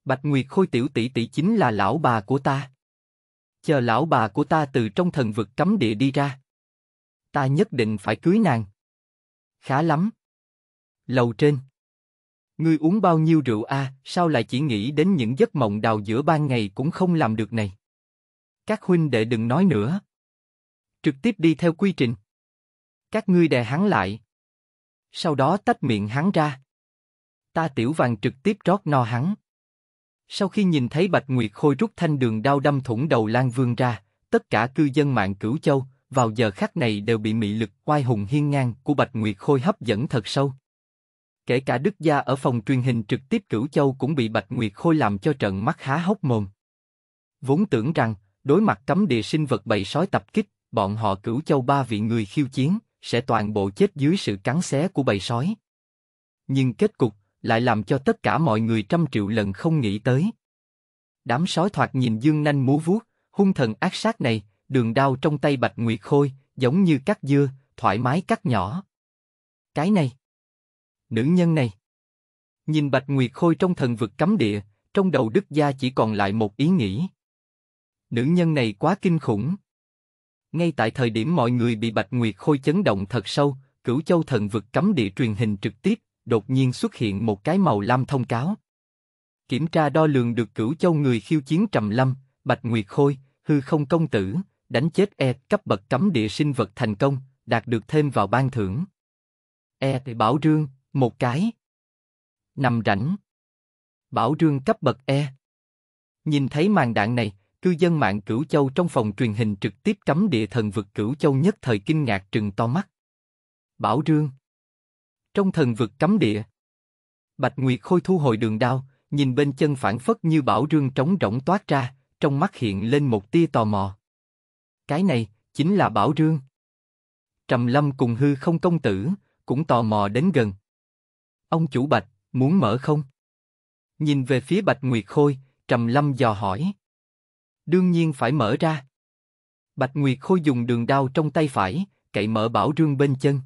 Bạch Nguyệt Khôi tiểu tỷ tỷ chính là lão bà của ta. Chờ lão bà của ta từ trong thần vực cấm địa đi ra. Ta nhất định phải cưới nàng. Khá lắm. Lầu trên. Ngươi uống bao nhiêu rượu a, à, sao lại chỉ nghĩ đến những giấc mộng đào giữa ban ngày cũng không làm được này. Các huynh đệ đừng nói nữa. Trực tiếp đi theo quy trình. Các ngươi đè hắn lại. Sau đó tách miệng hắn ra. Ta tiểu vàng trực tiếp rót no hắn. Sau khi nhìn thấy Bạch Nguyệt Khôi rút thanh đường đao đâm thủng đầu Lan Vương ra, tất cả cư dân mạng Cửu Châu vào giờ khắc này đều bị mị lực oai hùng hiên ngang của Bạch Nguyệt Khôi hấp dẫn thật sâu. Kể cả Đức Gia ở phòng truyền hình trực tiếp Cửu Châu cũng bị Bạch Nguyệt Khôi làm cho trận mắt há hốc mồm. Vốn tưởng rằng, đối mặt cấm địa sinh vật bầy sói tập kích, bọn họ Cửu Châu ba vị người khiêu chiến, sẽ toàn bộ chết dưới sự cắn xé của bầy sói. Nhưng kết cục, lại làm cho tất cả mọi người trăm triệu lần không nghĩ tới. Đám sói thoạt nhìn dương nanh múa vuốt, hung thần ác sát này, đường đao trong tay Bạch Nguyệt Khôi, giống như cắt dưa, thoải mái cắt nhỏ. Cái này, nữ nhân này. Nhìn Bạch Nguyệt Khôi trong thần vực cấm địa, trong đầu Đức Gia chỉ còn lại một ý nghĩ. Nữ nhân này quá kinh khủng. Ngay tại thời điểm mọi người bị Bạch Nguyệt Khôi chấn động thật sâu, Cửu Châu thần vực cấm địa truyền hình trực tiếp, đột nhiên xuất hiện một cái màu lam thông cáo. Kiểm tra đo lường được cửu châu người khiêu chiến Trầm Lâm, Bạch Nguyệt Khôi, hư không công tử, đánh chết E cấp bậc cấm địa sinh vật thành công, đạt được thêm vào ban thưởng. E thì Bảo Rương, một cái. Nằm rảnh. Bảo Rương cấp bậc E. Nhìn thấy màn đạn này, cư dân mạng Cửu Châu trong phòng truyền hình trực tiếp cấm địa thần vực Cửu Châu nhất thời kinh ngạc trừng to mắt. Bảo Rương trong thần vực cấm địa, Bạch Nguyệt Khôi thu hồi đường đao, nhìn bên chân phản phất như bảo rương trống rỗng toát ra, trong mắt hiện lên một tia tò mò. Cái này, chính là bảo rương. Trầm Lâm cùng hư không công tử, cũng tò mò đến gần. Ông chủ Bạch, muốn mở không? Nhìn về phía Bạch Nguyệt Khôi, Trầm Lâm dò hỏi. Đương nhiên phải mở ra. Bạch Nguyệt Khôi dùng đường đao trong tay phải, cậy mở bảo rương bên chân.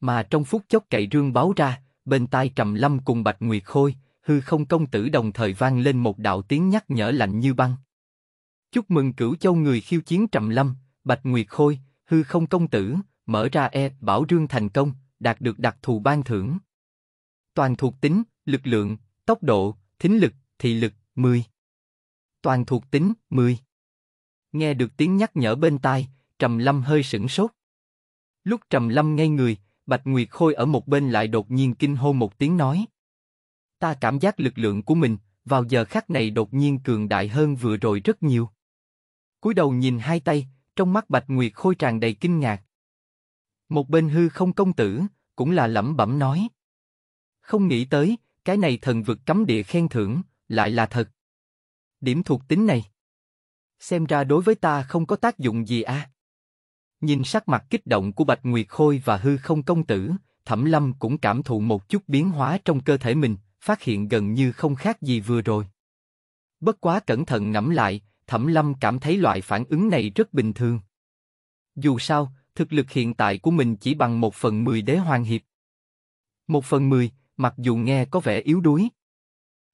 Mà trong phút chốc cậy rương báo ra, bên tai Trầm Lâm cùng Bạch Nguyệt Khôi, hư không công tử đồng thời vang lên một đạo tiếng nhắc nhở lạnh như băng. Chúc mừng cửu châu người khiêu chiến Trầm Lâm, Bạch Nguyệt Khôi, hư không công tử, mở ra e bảo rương thành công, đạt được đặc thù ban thưởng. Toàn thuộc tính, lực lượng, tốc độ, thính lực, thị lực, 10. Toàn thuộc tính, 10. Nghe được tiếng nhắc nhở bên tai, Trầm Lâm hơi sửng sốt. Lúc Trầm Lâm ngay người, Bạch Nguyệt Khôi ở một bên lại đột nhiên kinh hô một tiếng nói. Ta cảm giác lực lượng của mình, vào giờ khắc này đột nhiên cường đại hơn vừa rồi rất nhiều. cúi đầu nhìn hai tay, trong mắt Bạch Nguyệt Khôi tràn đầy kinh ngạc. Một bên hư không công tử, cũng là lẩm bẩm nói. Không nghĩ tới, cái này thần vực cấm địa khen thưởng, lại là thật. Điểm thuộc tính này. Xem ra đối với ta không có tác dụng gì a. À? Nhìn sắc mặt kích động của Bạch Nguyệt Khôi và hư không công tử, Thẩm Lâm cũng cảm thụ một chút biến hóa trong cơ thể mình, phát hiện gần như không khác gì vừa rồi. Bất quá cẩn thận ngẫm lại, Thẩm Lâm cảm thấy loại phản ứng này rất bình thường. Dù sao, thực lực hiện tại của mình chỉ bằng một phần mười đế hoàng hiệp. Một phần mười, mặc dù nghe có vẻ yếu đuối,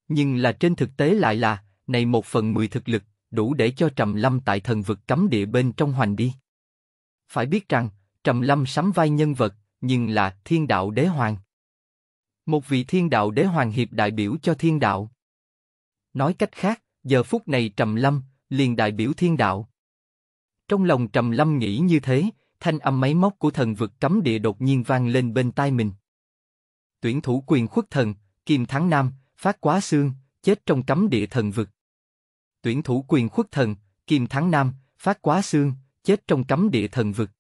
nhưng là trên thực tế lại là, này một phần mười thực lực, đủ để cho Trầm Lâm tại thần vực cấm địa bên trong hoành đi. Phải biết rằng, Trầm Lâm sắm vai nhân vật, nhưng là thiên đạo đế hoàng. Một vị thiên đạo đế hoàng hiệp đại biểu cho thiên đạo. Nói cách khác, giờ phút này Trầm Lâm liền đại biểu thiên đạo. Trong lòng Trầm Lâm nghĩ như thế, thanh âm máy móc của thần vực cấm địa đột nhiên vang lên bên tai mình. Tuyển thủ quyền khuất thần, Kim Thắng Nam, phát quá xương, chết trong cấm địa thần vực. Tuyển thủ quyền khuất thần, Kim Thắng Nam, phát quá xương, chết trong cấm địa thần vực.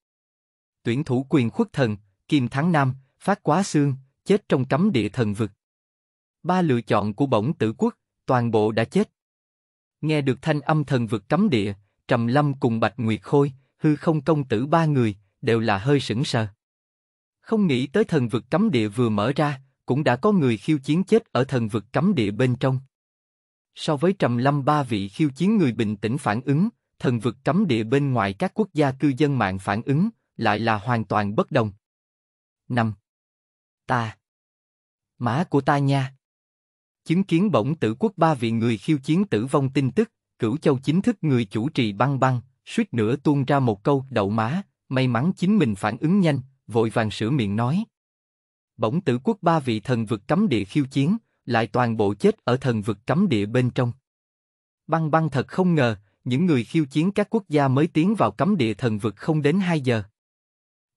Tuyển thủ quyền khuất thần, Kim Thắng Nam, Phát Quá Xương, chết trong cấm địa thần vực. Ba lựa chọn của bổng tử quốc, toàn bộ đã chết. Nghe được thanh âm thần vực cấm địa, Trầm Lâm cùng Bạch Nguyệt Khôi, hư không công tử ba người, đều là hơi sững sờ. Không nghĩ tới thần vực cấm địa vừa mở ra, cũng đã có người khiêu chiến chết ở thần vực cấm địa bên trong. So với Trầm Lâm ba vị khiêu chiến người bình tĩnh phản ứng, thần vực cấm địa bên ngoài các quốc gia cư dân mạng phản ứng lại là hoàn toàn bất đồng. Năm, Ta. Má của ta nha. Chứng kiến bỗng tử quốc ba vị người khiêu chiến tử vong tin tức, cửu châu chính thức người chủ trì băng băng, suýt nữa tuôn ra một câu đậu má, may mắn chính mình phản ứng nhanh, vội vàng sửa miệng nói. bỗng tử quốc ba vị thần vực cấm địa khiêu chiến, lại toàn bộ chết ở thần vực cấm địa bên trong. Băng băng thật không ngờ, những người khiêu chiến các quốc gia mới tiến vào cấm địa thần vực không đến 2 giờ.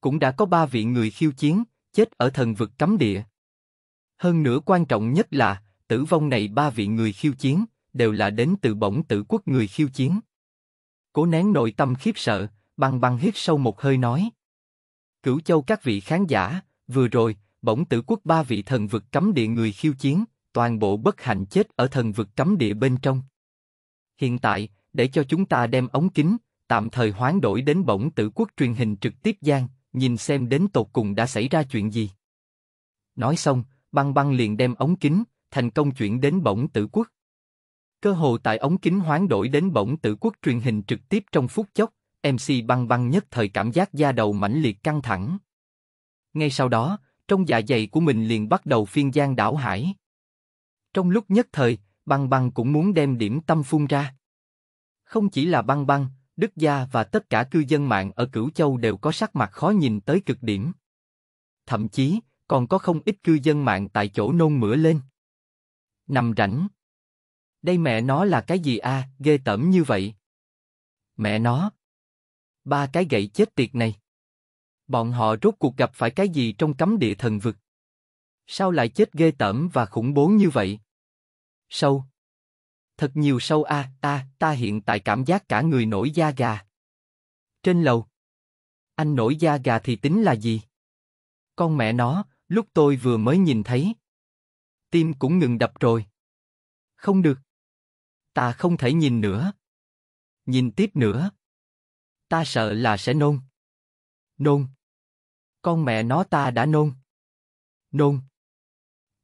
Cũng đã có 3 vị người khiêu chiến, chết ở thần vực cấm địa. Hơn nữa quan trọng nhất là, tử vong này ba vị người khiêu chiến, đều là đến từ bổng tử quốc người khiêu chiến. Cố nén nội tâm khiếp sợ, băng băng hít sâu một hơi nói. Cửu châu các vị khán giả, vừa rồi, bổng tử quốc ba vị thần vực cấm địa người khiêu chiến, toàn bộ bất hạnh chết ở thần vực cấm địa bên trong. Hiện tại, để cho chúng ta đem ống kính, tạm thời hoán đổi đến bổng tử quốc truyền hình trực tiếp gian, nhìn xem đến tột cùng đã xảy ra chuyện gì. Nói xong, băng băng liền đem ống kính, thành công chuyển đến bổng tử quốc. Cơ hồ tại ống kính hoán đổi đến bổng tử quốc truyền hình trực tiếp trong phút chốc, MC băng băng nhất thời cảm giác da đầu mãnh liệt căng thẳng. Ngay sau đó, trong dạ dày của mình liền bắt đầu phiên gian đảo hải. Trong lúc nhất thời, băng băng cũng muốn đem điểm tâm phun ra. Không chỉ là băng băng, Đức Gia và tất cả cư dân mạng ở Cửu Châu đều có sắc mặt khó nhìn tới cực điểm. Thậm chí, còn có không ít cư dân mạng tại chỗ nôn mửa lên. Nằm rảnh. Đây mẹ nó là cái gì a, à, ghê tởm như vậy. Mẹ nó. Ba cái gậy chết tiệt này. Bọn họ rốt cuộc gặp phải cái gì trong cấm địa thần vực? Sao lại chết ghê tởm và khủng bố như vậy? Sâu, thật nhiều sâu a, à, ta, ta hiện tại cảm giác cả người nổi da gà. Trên lầu, anh nổi da gà thì tính là gì? Con mẹ nó, lúc tôi vừa mới nhìn thấy, tim cũng ngừng đập rồi. Không được, ta không thể nhìn nữa. Nhìn tiếp nữa, ta sợ là sẽ nôn. Nôn. Con mẹ nó ta đã nôn. Nôn.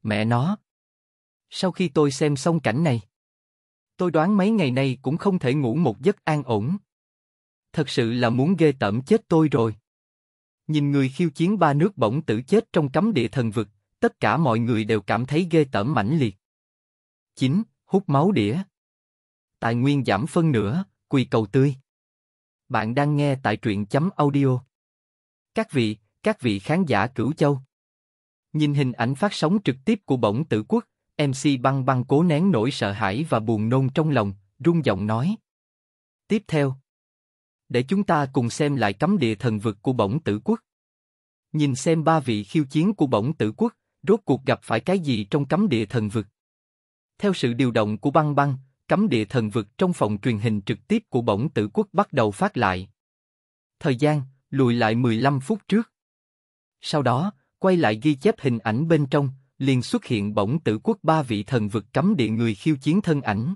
Mẹ nó. Sau khi tôi xem xong cảnh này, Tôi đoán mấy ngày nay cũng không thể ngủ một giấc an ổn. Thật sự là muốn ghê tởm chết tôi rồi. Nhìn người khiêu chiến ba nước bỗng tử chết trong cấm địa thần vực, tất cả mọi người đều cảm thấy ghê tởm mãnh liệt. 9. Hút máu đĩa Tài nguyên giảm phân nửa, quỳ cầu tươi. Bạn đang nghe tại truyện chấm audio. Các vị, các vị khán giả cửu châu. Nhìn hình ảnh phát sóng trực tiếp của bổng tử quốc, MC băng băng cố nén nỗi sợ hãi và buồn nôn trong lòng, rung giọng nói. Tiếp theo, để chúng ta cùng xem lại cấm địa thần vực của bổng tử quốc. Nhìn xem ba vị khiêu chiến của bổng tử quốc, rốt cuộc gặp phải cái gì trong cấm địa thần vực. Theo sự điều động của băng băng, cấm địa thần vực trong phòng truyền hình trực tiếp của bổng tử quốc bắt đầu phát lại. Thời gian, lùi lại 15 phút trước. Sau đó, quay lại ghi chép hình ảnh bên trong, liền xuất hiện bỗng tử quốc ba vị thần vực cấm địa người khiêu chiến thân ảnh.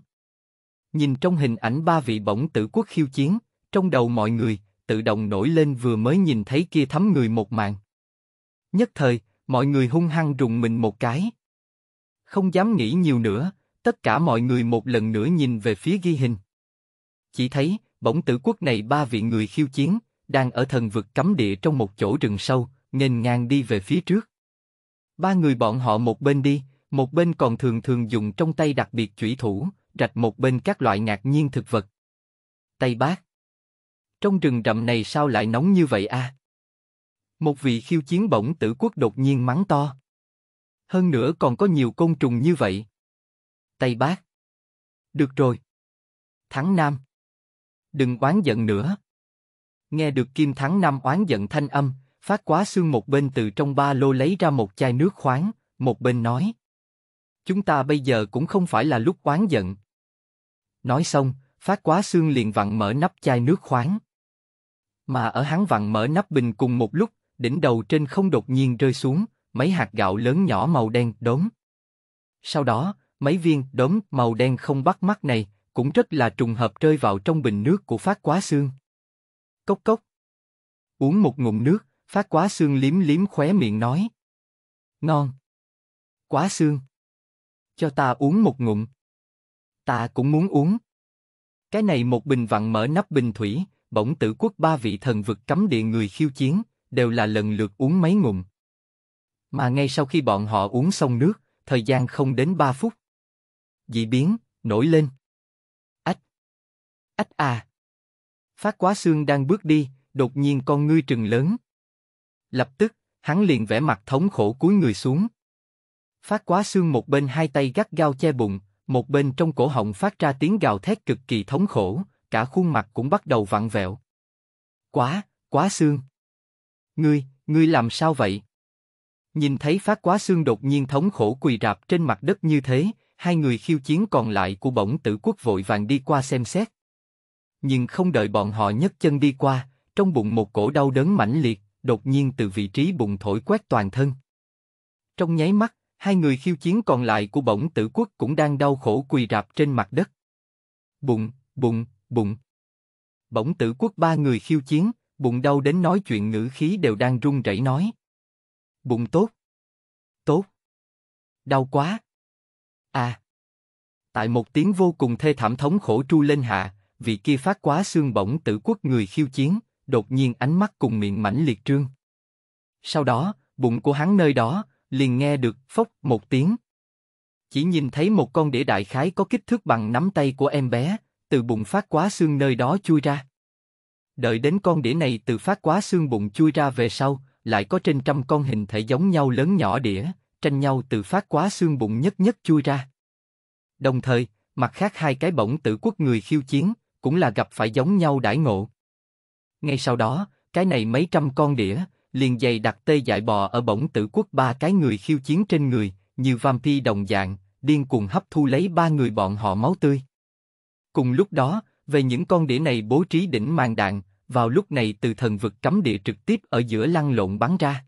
Nhìn trong hình ảnh ba vị bỗng tử quốc khiêu chiến, trong đầu mọi người, tự động nổi lên vừa mới nhìn thấy kia thấm người một màn. Nhất thời, mọi người hung hăng rùng mình một cái. Không dám nghĩ nhiều nữa, tất cả mọi người một lần nữa nhìn về phía ghi hình. Chỉ thấy, bỗng tử quốc này ba vị người khiêu chiến, đang ở thần vực cấm địa trong một chỗ rừng sâu, nghênh ngang đi về phía trước. Ba người bọn họ một bên đi, một bên còn thường thường dùng trong tay đặc biệt chủy thủ, rạch một bên các loại ngạc nhiên thực vật. Tây bác, Trong rừng rậm này sao lại nóng như vậy a? À? Một vị khiêu chiến bổng tử quốc đột nhiên mắng to. Hơn nữa còn có nhiều côn trùng như vậy. Tây bác, Được rồi. Thắng Nam. Đừng oán giận nữa. Nghe được Kim Thắng Nam oán giận thanh âm, Phát quá xương một bên từ trong ba lô lấy ra một chai nước khoáng, một bên nói. Chúng ta bây giờ cũng không phải là lúc oán giận. Nói xong, phát quá xương liền vặn mở nắp chai nước khoáng. Mà ở hắn vặn mở nắp bình cùng một lúc, đỉnh đầu trên không đột nhiên rơi xuống, mấy hạt gạo lớn nhỏ màu đen đốm. Sau đó, mấy viên đốm màu đen không bắt mắt này cũng rất là trùng hợp rơi vào trong bình nước của phát quá xương. Cốc cốc. Uống một ngụm nước, Phát quá xương liếm liếm khóe miệng nói. Ngon. Quá xương. Cho ta uống một ngụm. Ta cũng muốn uống. Cái này một bình vặn mở nắp bình thủy, bỗng tử quốc ba vị thần vực cấm địa người khiêu chiến, đều là lần lượt uống mấy ngụm. Mà ngay sau khi bọn họ uống xong nước, thời gian không đến ba phút. Dị biến, nổi lên. Ách! Ách à! Phát quá xương đang bước đi, đột nhiên con ngươi trừng lớn, Lập tức, hắn liền vẽ mặt thống khổ cúi người xuống. Phát quá xương một bên hai tay gắt gao che bụng, một bên trong cổ họng phát ra tiếng gào thét cực kỳ thống khổ, cả khuôn mặt cũng bắt đầu vặn vẹo. Quá, quá xương. Ngươi, ngươi làm sao vậy? Nhìn thấy phát quá xương đột nhiên thống khổ quỳ rạp trên mặt đất như thế, hai người khiêu chiến còn lại của bổng tử quốc vội vàng đi qua xem xét. Nhưng không đợi bọn họ nhấc chân đi qua, trong bụng một cổ đau đớn mãnh liệt, đột nhiên từ vị trí bùng thổi quét toàn thân. Trong nháy mắt, hai người khiêu chiến còn lại của bổng tử quốc cũng đang đau khổ quỳ rạp trên mặt đất. Bụng, bụng, bụng. Bổng tử quốc ba người khiêu chiến, bụng đau đến nói chuyện ngữ khí đều đang run rẩy nói. Bụng tốt. Tốt. Đau quá. À. Tại một tiếng vô cùng thê thảm thống khổ tru lên hạ, vị kia phát quá xương bổng tử quốc người khiêu chiến, đột nhiên ánh mắt cùng miệng mảnh liệt trương. Sau đó, bụng của hắn nơi đó, liền nghe được phốc một tiếng. Chỉ nhìn thấy một con đĩa đại khái có kích thước bằng nắm tay của em bé, từ bụng phát quá xương nơi đó chui ra. Đợi đến con đĩa này từ phát quá xương bụng chui ra về sau, lại có trên trăm con hình thể giống nhau lớn nhỏ đĩa, tranh nhau từ phát quá xương bụng nhất nhất chui ra. Đồng thời, mặt khác hai cái bổng tử quốc người khiêu chiến, cũng là gặp phải giống nhau đãi ngộ. Ngay sau đó, cái này mấy trăm con đĩa, liền dày đặt tê dại bò ở bổng tử quốc ba cái người khiêu chiến trên người, như vampi đồng dạng, điên cuồng hấp thu lấy ba người bọn họ máu tươi. Cùng lúc đó, về những con đĩa này bố trí đỉnh màn đạn, vào lúc này từ thần vực cấm địa trực tiếp ở giữa lăn lộn bắn ra.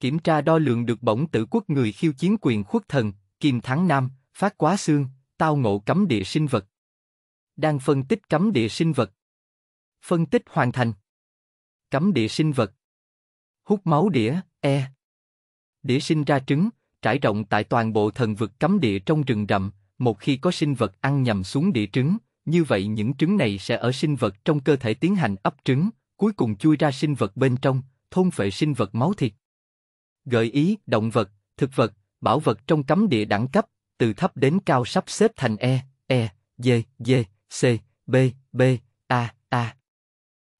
Kiểm tra đo lường được bổng tử quốc người khiêu chiến quyền khuất thần, kim thắng nam, phát quá xương, tao ngộ cấm địa sinh vật. Đang phân tích cấm địa sinh vật, Phân tích hoàn thành. Cấm địa sinh vật. Hút máu đĩa, E. Đĩa sinh ra trứng, trải rộng tại toàn bộ thần vực cấm địa trong rừng rậm, một khi có sinh vật ăn nhầm xuống đĩa trứng, như vậy những trứng này sẽ ở sinh vật trong cơ thể tiến hành ấp trứng, cuối cùng chui ra sinh vật bên trong, thôn phệ sinh vật máu thịt. Gợi ý, động vật, thực vật, bảo vật trong cấm địa đẳng cấp, từ thấp đến cao sắp xếp thành E, E, D, D, C, B, B, A, A.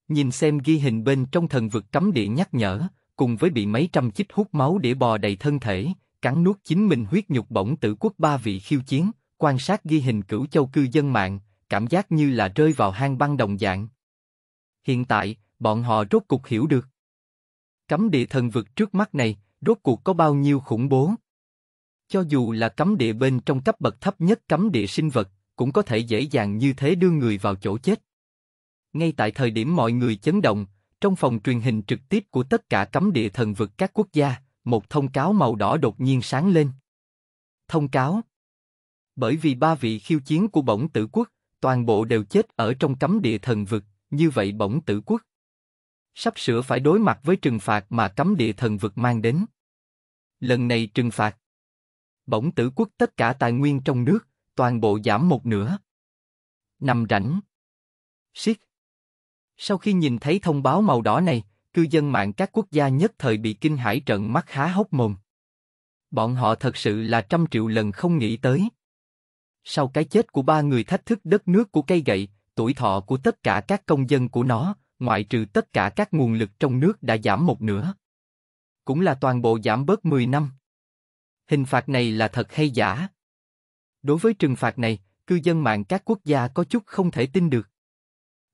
Nhìn xem ghi hình bên trong thần vực cấm địa nhắc nhở, cùng với bị mấy trăm chích hút máu để bò đầy thân thể, cắn nuốt chính mình huyết nhục bổng tử quốc ba vị khiêu chiến, quan sát ghi hình cửu châu cư dân mạng, cảm giác như là rơi vào hang băng đồng dạng. Hiện tại, bọn họ rốt cục hiểu được. Cấm địa thần vực trước mắt này, rốt cuộc có bao nhiêu khủng bố. Cho dù là cấm địa bên trong cấp bậc thấp nhất cấm địa sinh vật, cũng có thể dễ dàng như thế đưa người vào chỗ chết. Ngay tại thời điểm mọi người chấn động, trong phòng truyền hình trực tiếp của tất cả cấm địa thần vực các quốc gia, một thông cáo màu đỏ đột nhiên sáng lên. Thông cáo Bởi vì ba vị khiêu chiến của bổng tử quốc, toàn bộ đều chết ở trong cấm địa thần vực, như vậy bổng tử quốc sắp sửa phải đối mặt với trừng phạt mà cấm địa thần vực mang đến. Lần này trừng phạt Bổng tử quốc tất cả tài nguyên trong nước, toàn bộ giảm một nửa. Nằm rảnh Siết sau khi nhìn thấy thông báo màu đỏ này, cư dân mạng các quốc gia nhất thời bị kinh hãi trợn mắt há hốc mồm. Bọn họ thật sự là trăm triệu lần không nghĩ tới. Sau cái chết của ba người thách thức đất nước của cây gậy, tuổi thọ của tất cả các công dân của nó, ngoại trừ tất cả các nguồn lực trong nước đã giảm một nửa. Cũng là toàn bộ giảm bớt 10 năm. Hình phạt này là thật hay giả? Đối với trừng phạt này, cư dân mạng các quốc gia có chút không thể tin được.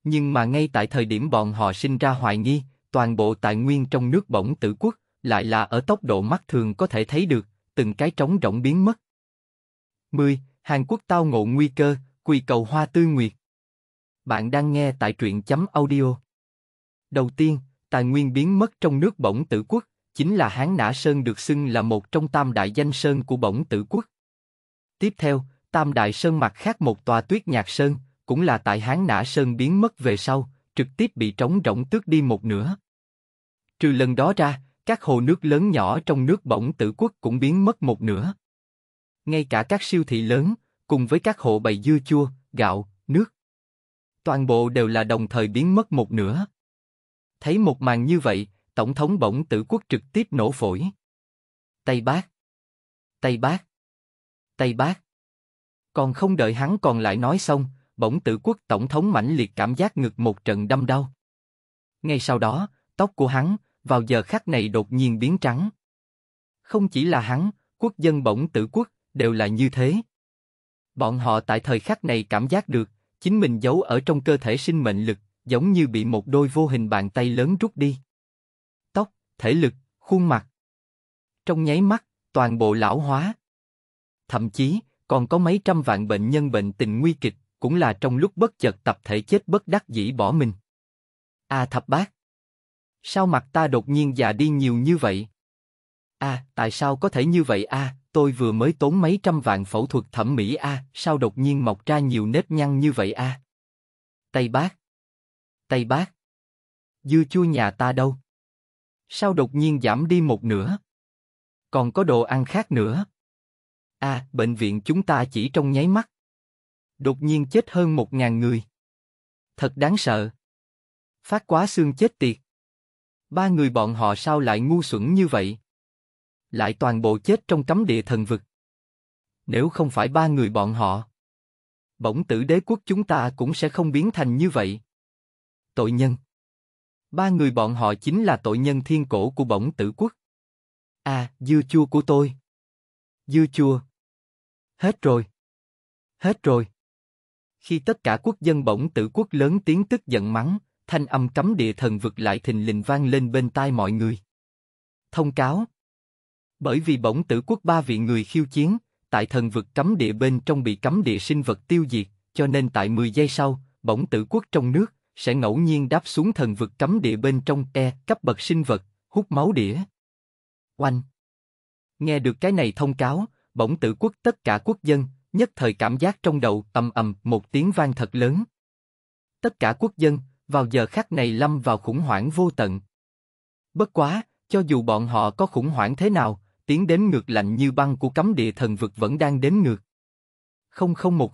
Nhưng mà ngay tại thời điểm bọn họ sinh ra hoài nghi, toàn bộ tài nguyên trong nước bỗng tử quốc, lại là ở tốc độ mắt thường có thể thấy được, từng cái trống rỗng biến mất. 10. Hàn Quốc tao ngộ nguy cơ, quỳ cầu hoa tư nguyệt. Bạn đang nghe tại truyện chấm audio. Đầu tiên, tài nguyên biến mất trong nước bổng tử quốc, chính là Hán Nã Sơn được xưng là một trong tam đại danh sơn của bổng tử quốc. Tiếp theo, tam đại sơn mặt khác một tòa tuyết nhạc sơn, cũng là tại Hán Nã Sơn biến mất về sau, trực tiếp bị trống rỗng tước đi một nửa. Trừ lần đó ra, các hồ nước lớn nhỏ trong nước bỗng tử quốc cũng biến mất một nửa. Ngay cả các siêu thị lớn, cùng với các hộ bày dưa chua, gạo, nước. Toàn bộ đều là đồng thời biến mất một nửa. Thấy một màn như vậy, Tổng thống bỗng tử quốc trực tiếp nổ phổi. Tây Bác! Tây Bác! Tây Bác! Còn không đợi hắn còn lại nói xong, bỗng tử quốc tổng thống mãnh liệt cảm giác ngực một trận đâm đau. Ngay sau đó, tóc của hắn, vào giờ khắc này đột nhiên biến trắng. Không chỉ là hắn, quốc dân bỗng tử quốc, đều là như thế. Bọn họ tại thời khắc này cảm giác được, chính mình giấu ở trong cơ thể sinh mệnh lực, giống như bị một đôi vô hình bàn tay lớn rút đi. Tóc, thể lực, khuôn mặt. Trong nháy mắt, toàn bộ lão hóa. Thậm chí, còn có mấy trăm vạn bệnh nhân bệnh tình nguy kịch, cũng là trong lúc bất chợt tập thể chết bất đắc dĩ bỏ mình. A à, thập bác, sao mặt ta đột nhiên già đi nhiều như vậy? A, à, tại sao có thể như vậy a? À, tôi vừa mới tốn mấy trăm vạn phẫu thuật thẩm mỹ a, sao đột nhiên mọc ra nhiều nếp nhăn như vậy a? Tây bác, Tây bác, dưa chua nhà ta đâu? Sao đột nhiên giảm đi một nửa? Còn có đồ ăn khác nữa? A, bệnh viện chúng ta chỉ trong nháy mắt đột nhiên chết hơn một ngàn người. Thật đáng sợ. Phát quá xương chết tiệt. Ba người bọn họ sao lại ngu xuẩn như vậy? Lại toàn bộ chết trong cấm địa thần vực. Nếu không phải ba người bọn họ, bỗng tử đế quốc chúng ta cũng sẽ không biến thành như vậy. Tội nhân. Ba người bọn họ chính là tội nhân thiên cổ của bỗng tử quốc. À, dưa chua của tôi. Dưa chua. Hết rồi. Hết rồi. Khi tất cả quốc dân bỗng tử quốc lớn tiếng tức giận mắng, thanh âm cấm địa thần vực lại thình lình vang lên bên tai mọi người. Thông cáo Bởi vì bỗng tử quốc ba vị người khiêu chiến, tại thần vực cấm địa bên trong bị cấm địa sinh vật tiêu diệt, cho nên tại 10 giây sau, bỗng tử quốc trong nước sẽ ngẫu nhiên đáp xuống thần vực cấm địa bên trong e cấp bậc sinh vật, hút máu đĩa. Oanh! Nghe được cái này thông cáo, bỗng tử quốc tất cả quốc dân, nhất thời cảm giác trong đầu tầm ầm một tiếng vang thật lớn. Tất cả quốc dân, vào giờ khắc này lâm vào khủng hoảng vô tận. Bất quá, cho dù bọn họ có khủng hoảng thế nào, tiếng đếm ngược lạnh như băng của cấm địa thần vực vẫn đang đếm ngược. 0010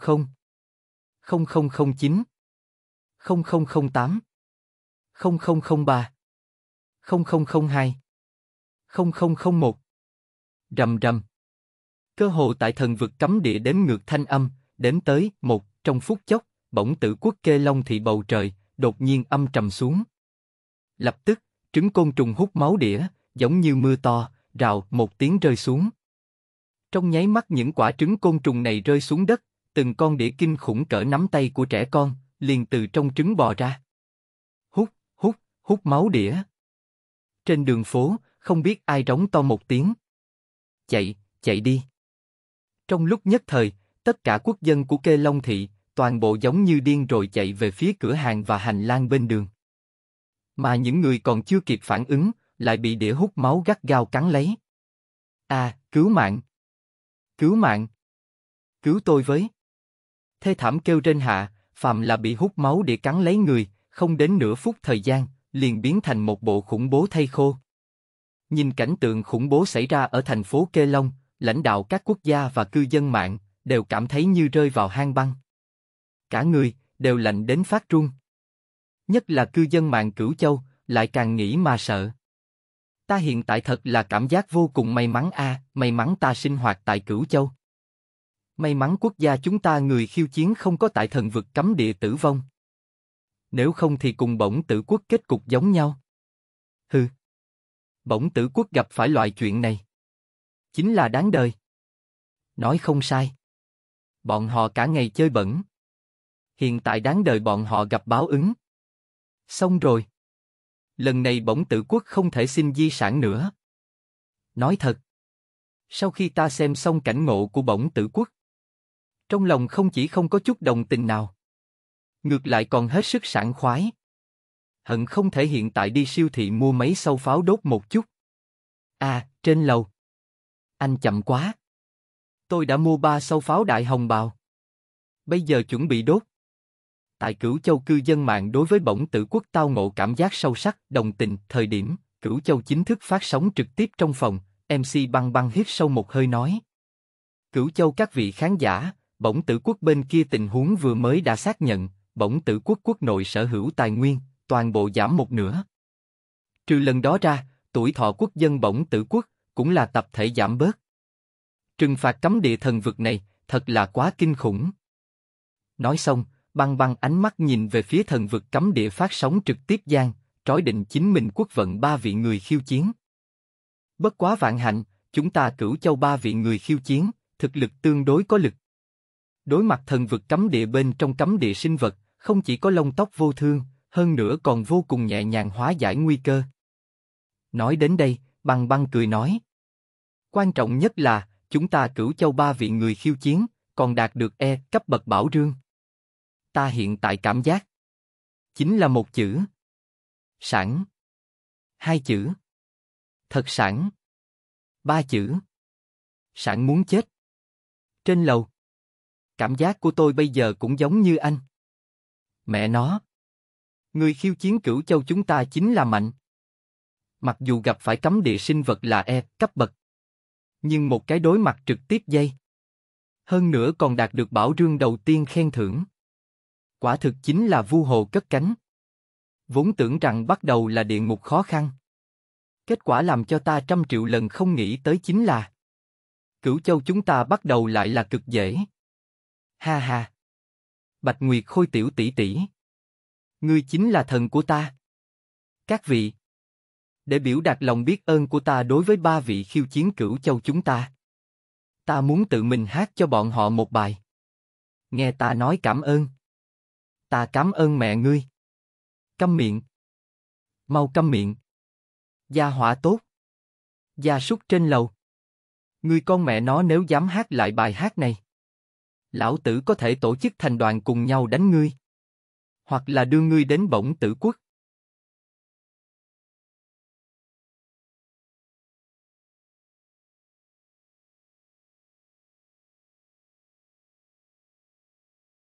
0009 0008 0003 0002 0001 Rầm rầm Cơ hồ tại thần vực cấm địa đếm ngược thanh âm, đếm tới, một, trong phút chốc, bỗng tử quốc kê long thị bầu trời, đột nhiên âm trầm xuống. Lập tức, trứng côn trùng hút máu đĩa, giống như mưa to, rào, một tiếng rơi xuống. Trong nháy mắt những quả trứng côn trùng này rơi xuống đất, từng con đĩa kinh khủng cỡ nắm tay của trẻ con, liền từ trong trứng bò ra. Hút, hút, hút máu đĩa. Trên đường phố, không biết ai rống to một tiếng. Chạy, chạy đi. Trong lúc nhất thời, tất cả quốc dân của Kê Long Thị, toàn bộ giống như điên rồi chạy về phía cửa hàng và hành lang bên đường. Mà những người còn chưa kịp phản ứng, lại bị đĩa hút máu gắt gao cắn lấy. À, cứu mạng! Cứu mạng! Cứu tôi với! Thê thảm kêu trên hạ, phàm là bị hút máu để cắn lấy người, không đến nửa phút thời gian, liền biến thành một bộ khủng bố thay khô. Nhìn cảnh tượng khủng bố xảy ra ở thành phố Kê Long, lãnh đạo các quốc gia và cư dân mạng đều cảm thấy như rơi vào hang băng. Cả người đều lạnh đến phát run. Nhất là cư dân mạng Cửu Châu lại càng nghĩ mà sợ. Ta hiện tại thật là cảm giác vô cùng may mắn a, à, may mắn ta sinh hoạt tại Cửu Châu. May mắn quốc gia chúng ta người khiêu chiến không có tại thần vực cấm địa tử vong. Nếu không thì cùng bổng tử quốc kết cục giống nhau. Hừ. Bổng tử quốc gặp phải loại chuyện này chính là đáng đời. Nói không sai. Bọn họ cả ngày chơi bẩn. Hiện tại đáng đời bọn họ gặp báo ứng. Xong rồi. Lần này bổng tử quốc không thể xin di sản nữa. Nói thật. Sau khi ta xem xong cảnh ngộ của bổng tử quốc, trong lòng không chỉ không có chút đồng tình nào, ngược lại còn hết sức sảng khoái. Hận không thể hiện tại đi siêu thị mua mấy sâu pháo đốt một chút. À, trên lầu. Anh chậm quá. Tôi đã mua ba sâu pháo đại hồng bào. Bây giờ chuẩn bị đốt. Tại Cửu Châu cư dân mạng đối với bổng tử quốc tao ngộ cảm giác sâu sắc, đồng tình, thời điểm, Cửu Châu chính thức phát sóng trực tiếp trong phòng, MC băng băng hít sâu một hơi nói. Cửu Châu các vị khán giả, bổng tử quốc bên kia tình huống vừa mới đã xác nhận, bổng tử quốc quốc nội sở hữu tài nguyên, toàn bộ giảm một nửa. Trừ lần đó ra, tuổi thọ quốc dân bổng tử quốc, cũng là tập thể giảm bớt. Trừng phạt cấm địa thần vực này thật là quá kinh khủng. Nói xong, băng băng ánh mắt nhìn về phía thần vực cấm địa phát sóng trực tiếp gian, trói định chính mình quốc vận ba vị người khiêu chiến. Bất quá vạn hạnh, chúng ta cửu châu ba vị người khiêu chiến, thực lực tương đối có lực. Đối mặt thần vực cấm địa bên trong cấm địa sinh vật, không chỉ có lông tóc vô thương, hơn nữa còn vô cùng nhẹ nhàng hóa giải nguy cơ. Nói đến đây, bằng băng cười nói. Quan trọng nhất là, chúng ta cửu châu ba vị người khiêu chiến, còn đạt được E cấp bậc bảo rương. Ta hiện tại cảm giác. Chính là một chữ. Sẵn. Hai chữ. Thật sẵn. Ba chữ. Sẵn muốn chết. Trên lầu. Cảm giác của tôi bây giờ cũng giống như anh. Mẹ nó. Người khiêu chiến cửu châu chúng ta chính là mạnh mặc dù gặp phải cấm địa sinh vật là E cấp bậc. Nhưng một cái đối mặt trực tiếp dây. Hơn nữa còn đạt được bảo rương đầu tiên khen thưởng. Quả thực chính là vu hồ cất cánh. Vốn tưởng rằng bắt đầu là địa ngục khó khăn. Kết quả làm cho ta trăm triệu lần không nghĩ tới chính là Cửu châu chúng ta bắt đầu lại là cực dễ. Ha ha. Bạch Nguyệt khôi tiểu tỷ tỷ. Ngươi chính là thần của ta. Các vị, để biểu đạt lòng biết ơn của ta đối với ba vị khiêu chiến cửu châu chúng ta. Ta muốn tự mình hát cho bọn họ một bài. Nghe ta nói cảm ơn. Ta cảm ơn mẹ ngươi. Câm miệng. Mau câm miệng. Gia hỏa tốt. Gia súc trên lầu. Ngươi con mẹ nó nếu dám hát lại bài hát này. Lão tử có thể tổ chức thành đoàn cùng nhau đánh ngươi. Hoặc là đưa ngươi đến bổng tử quốc.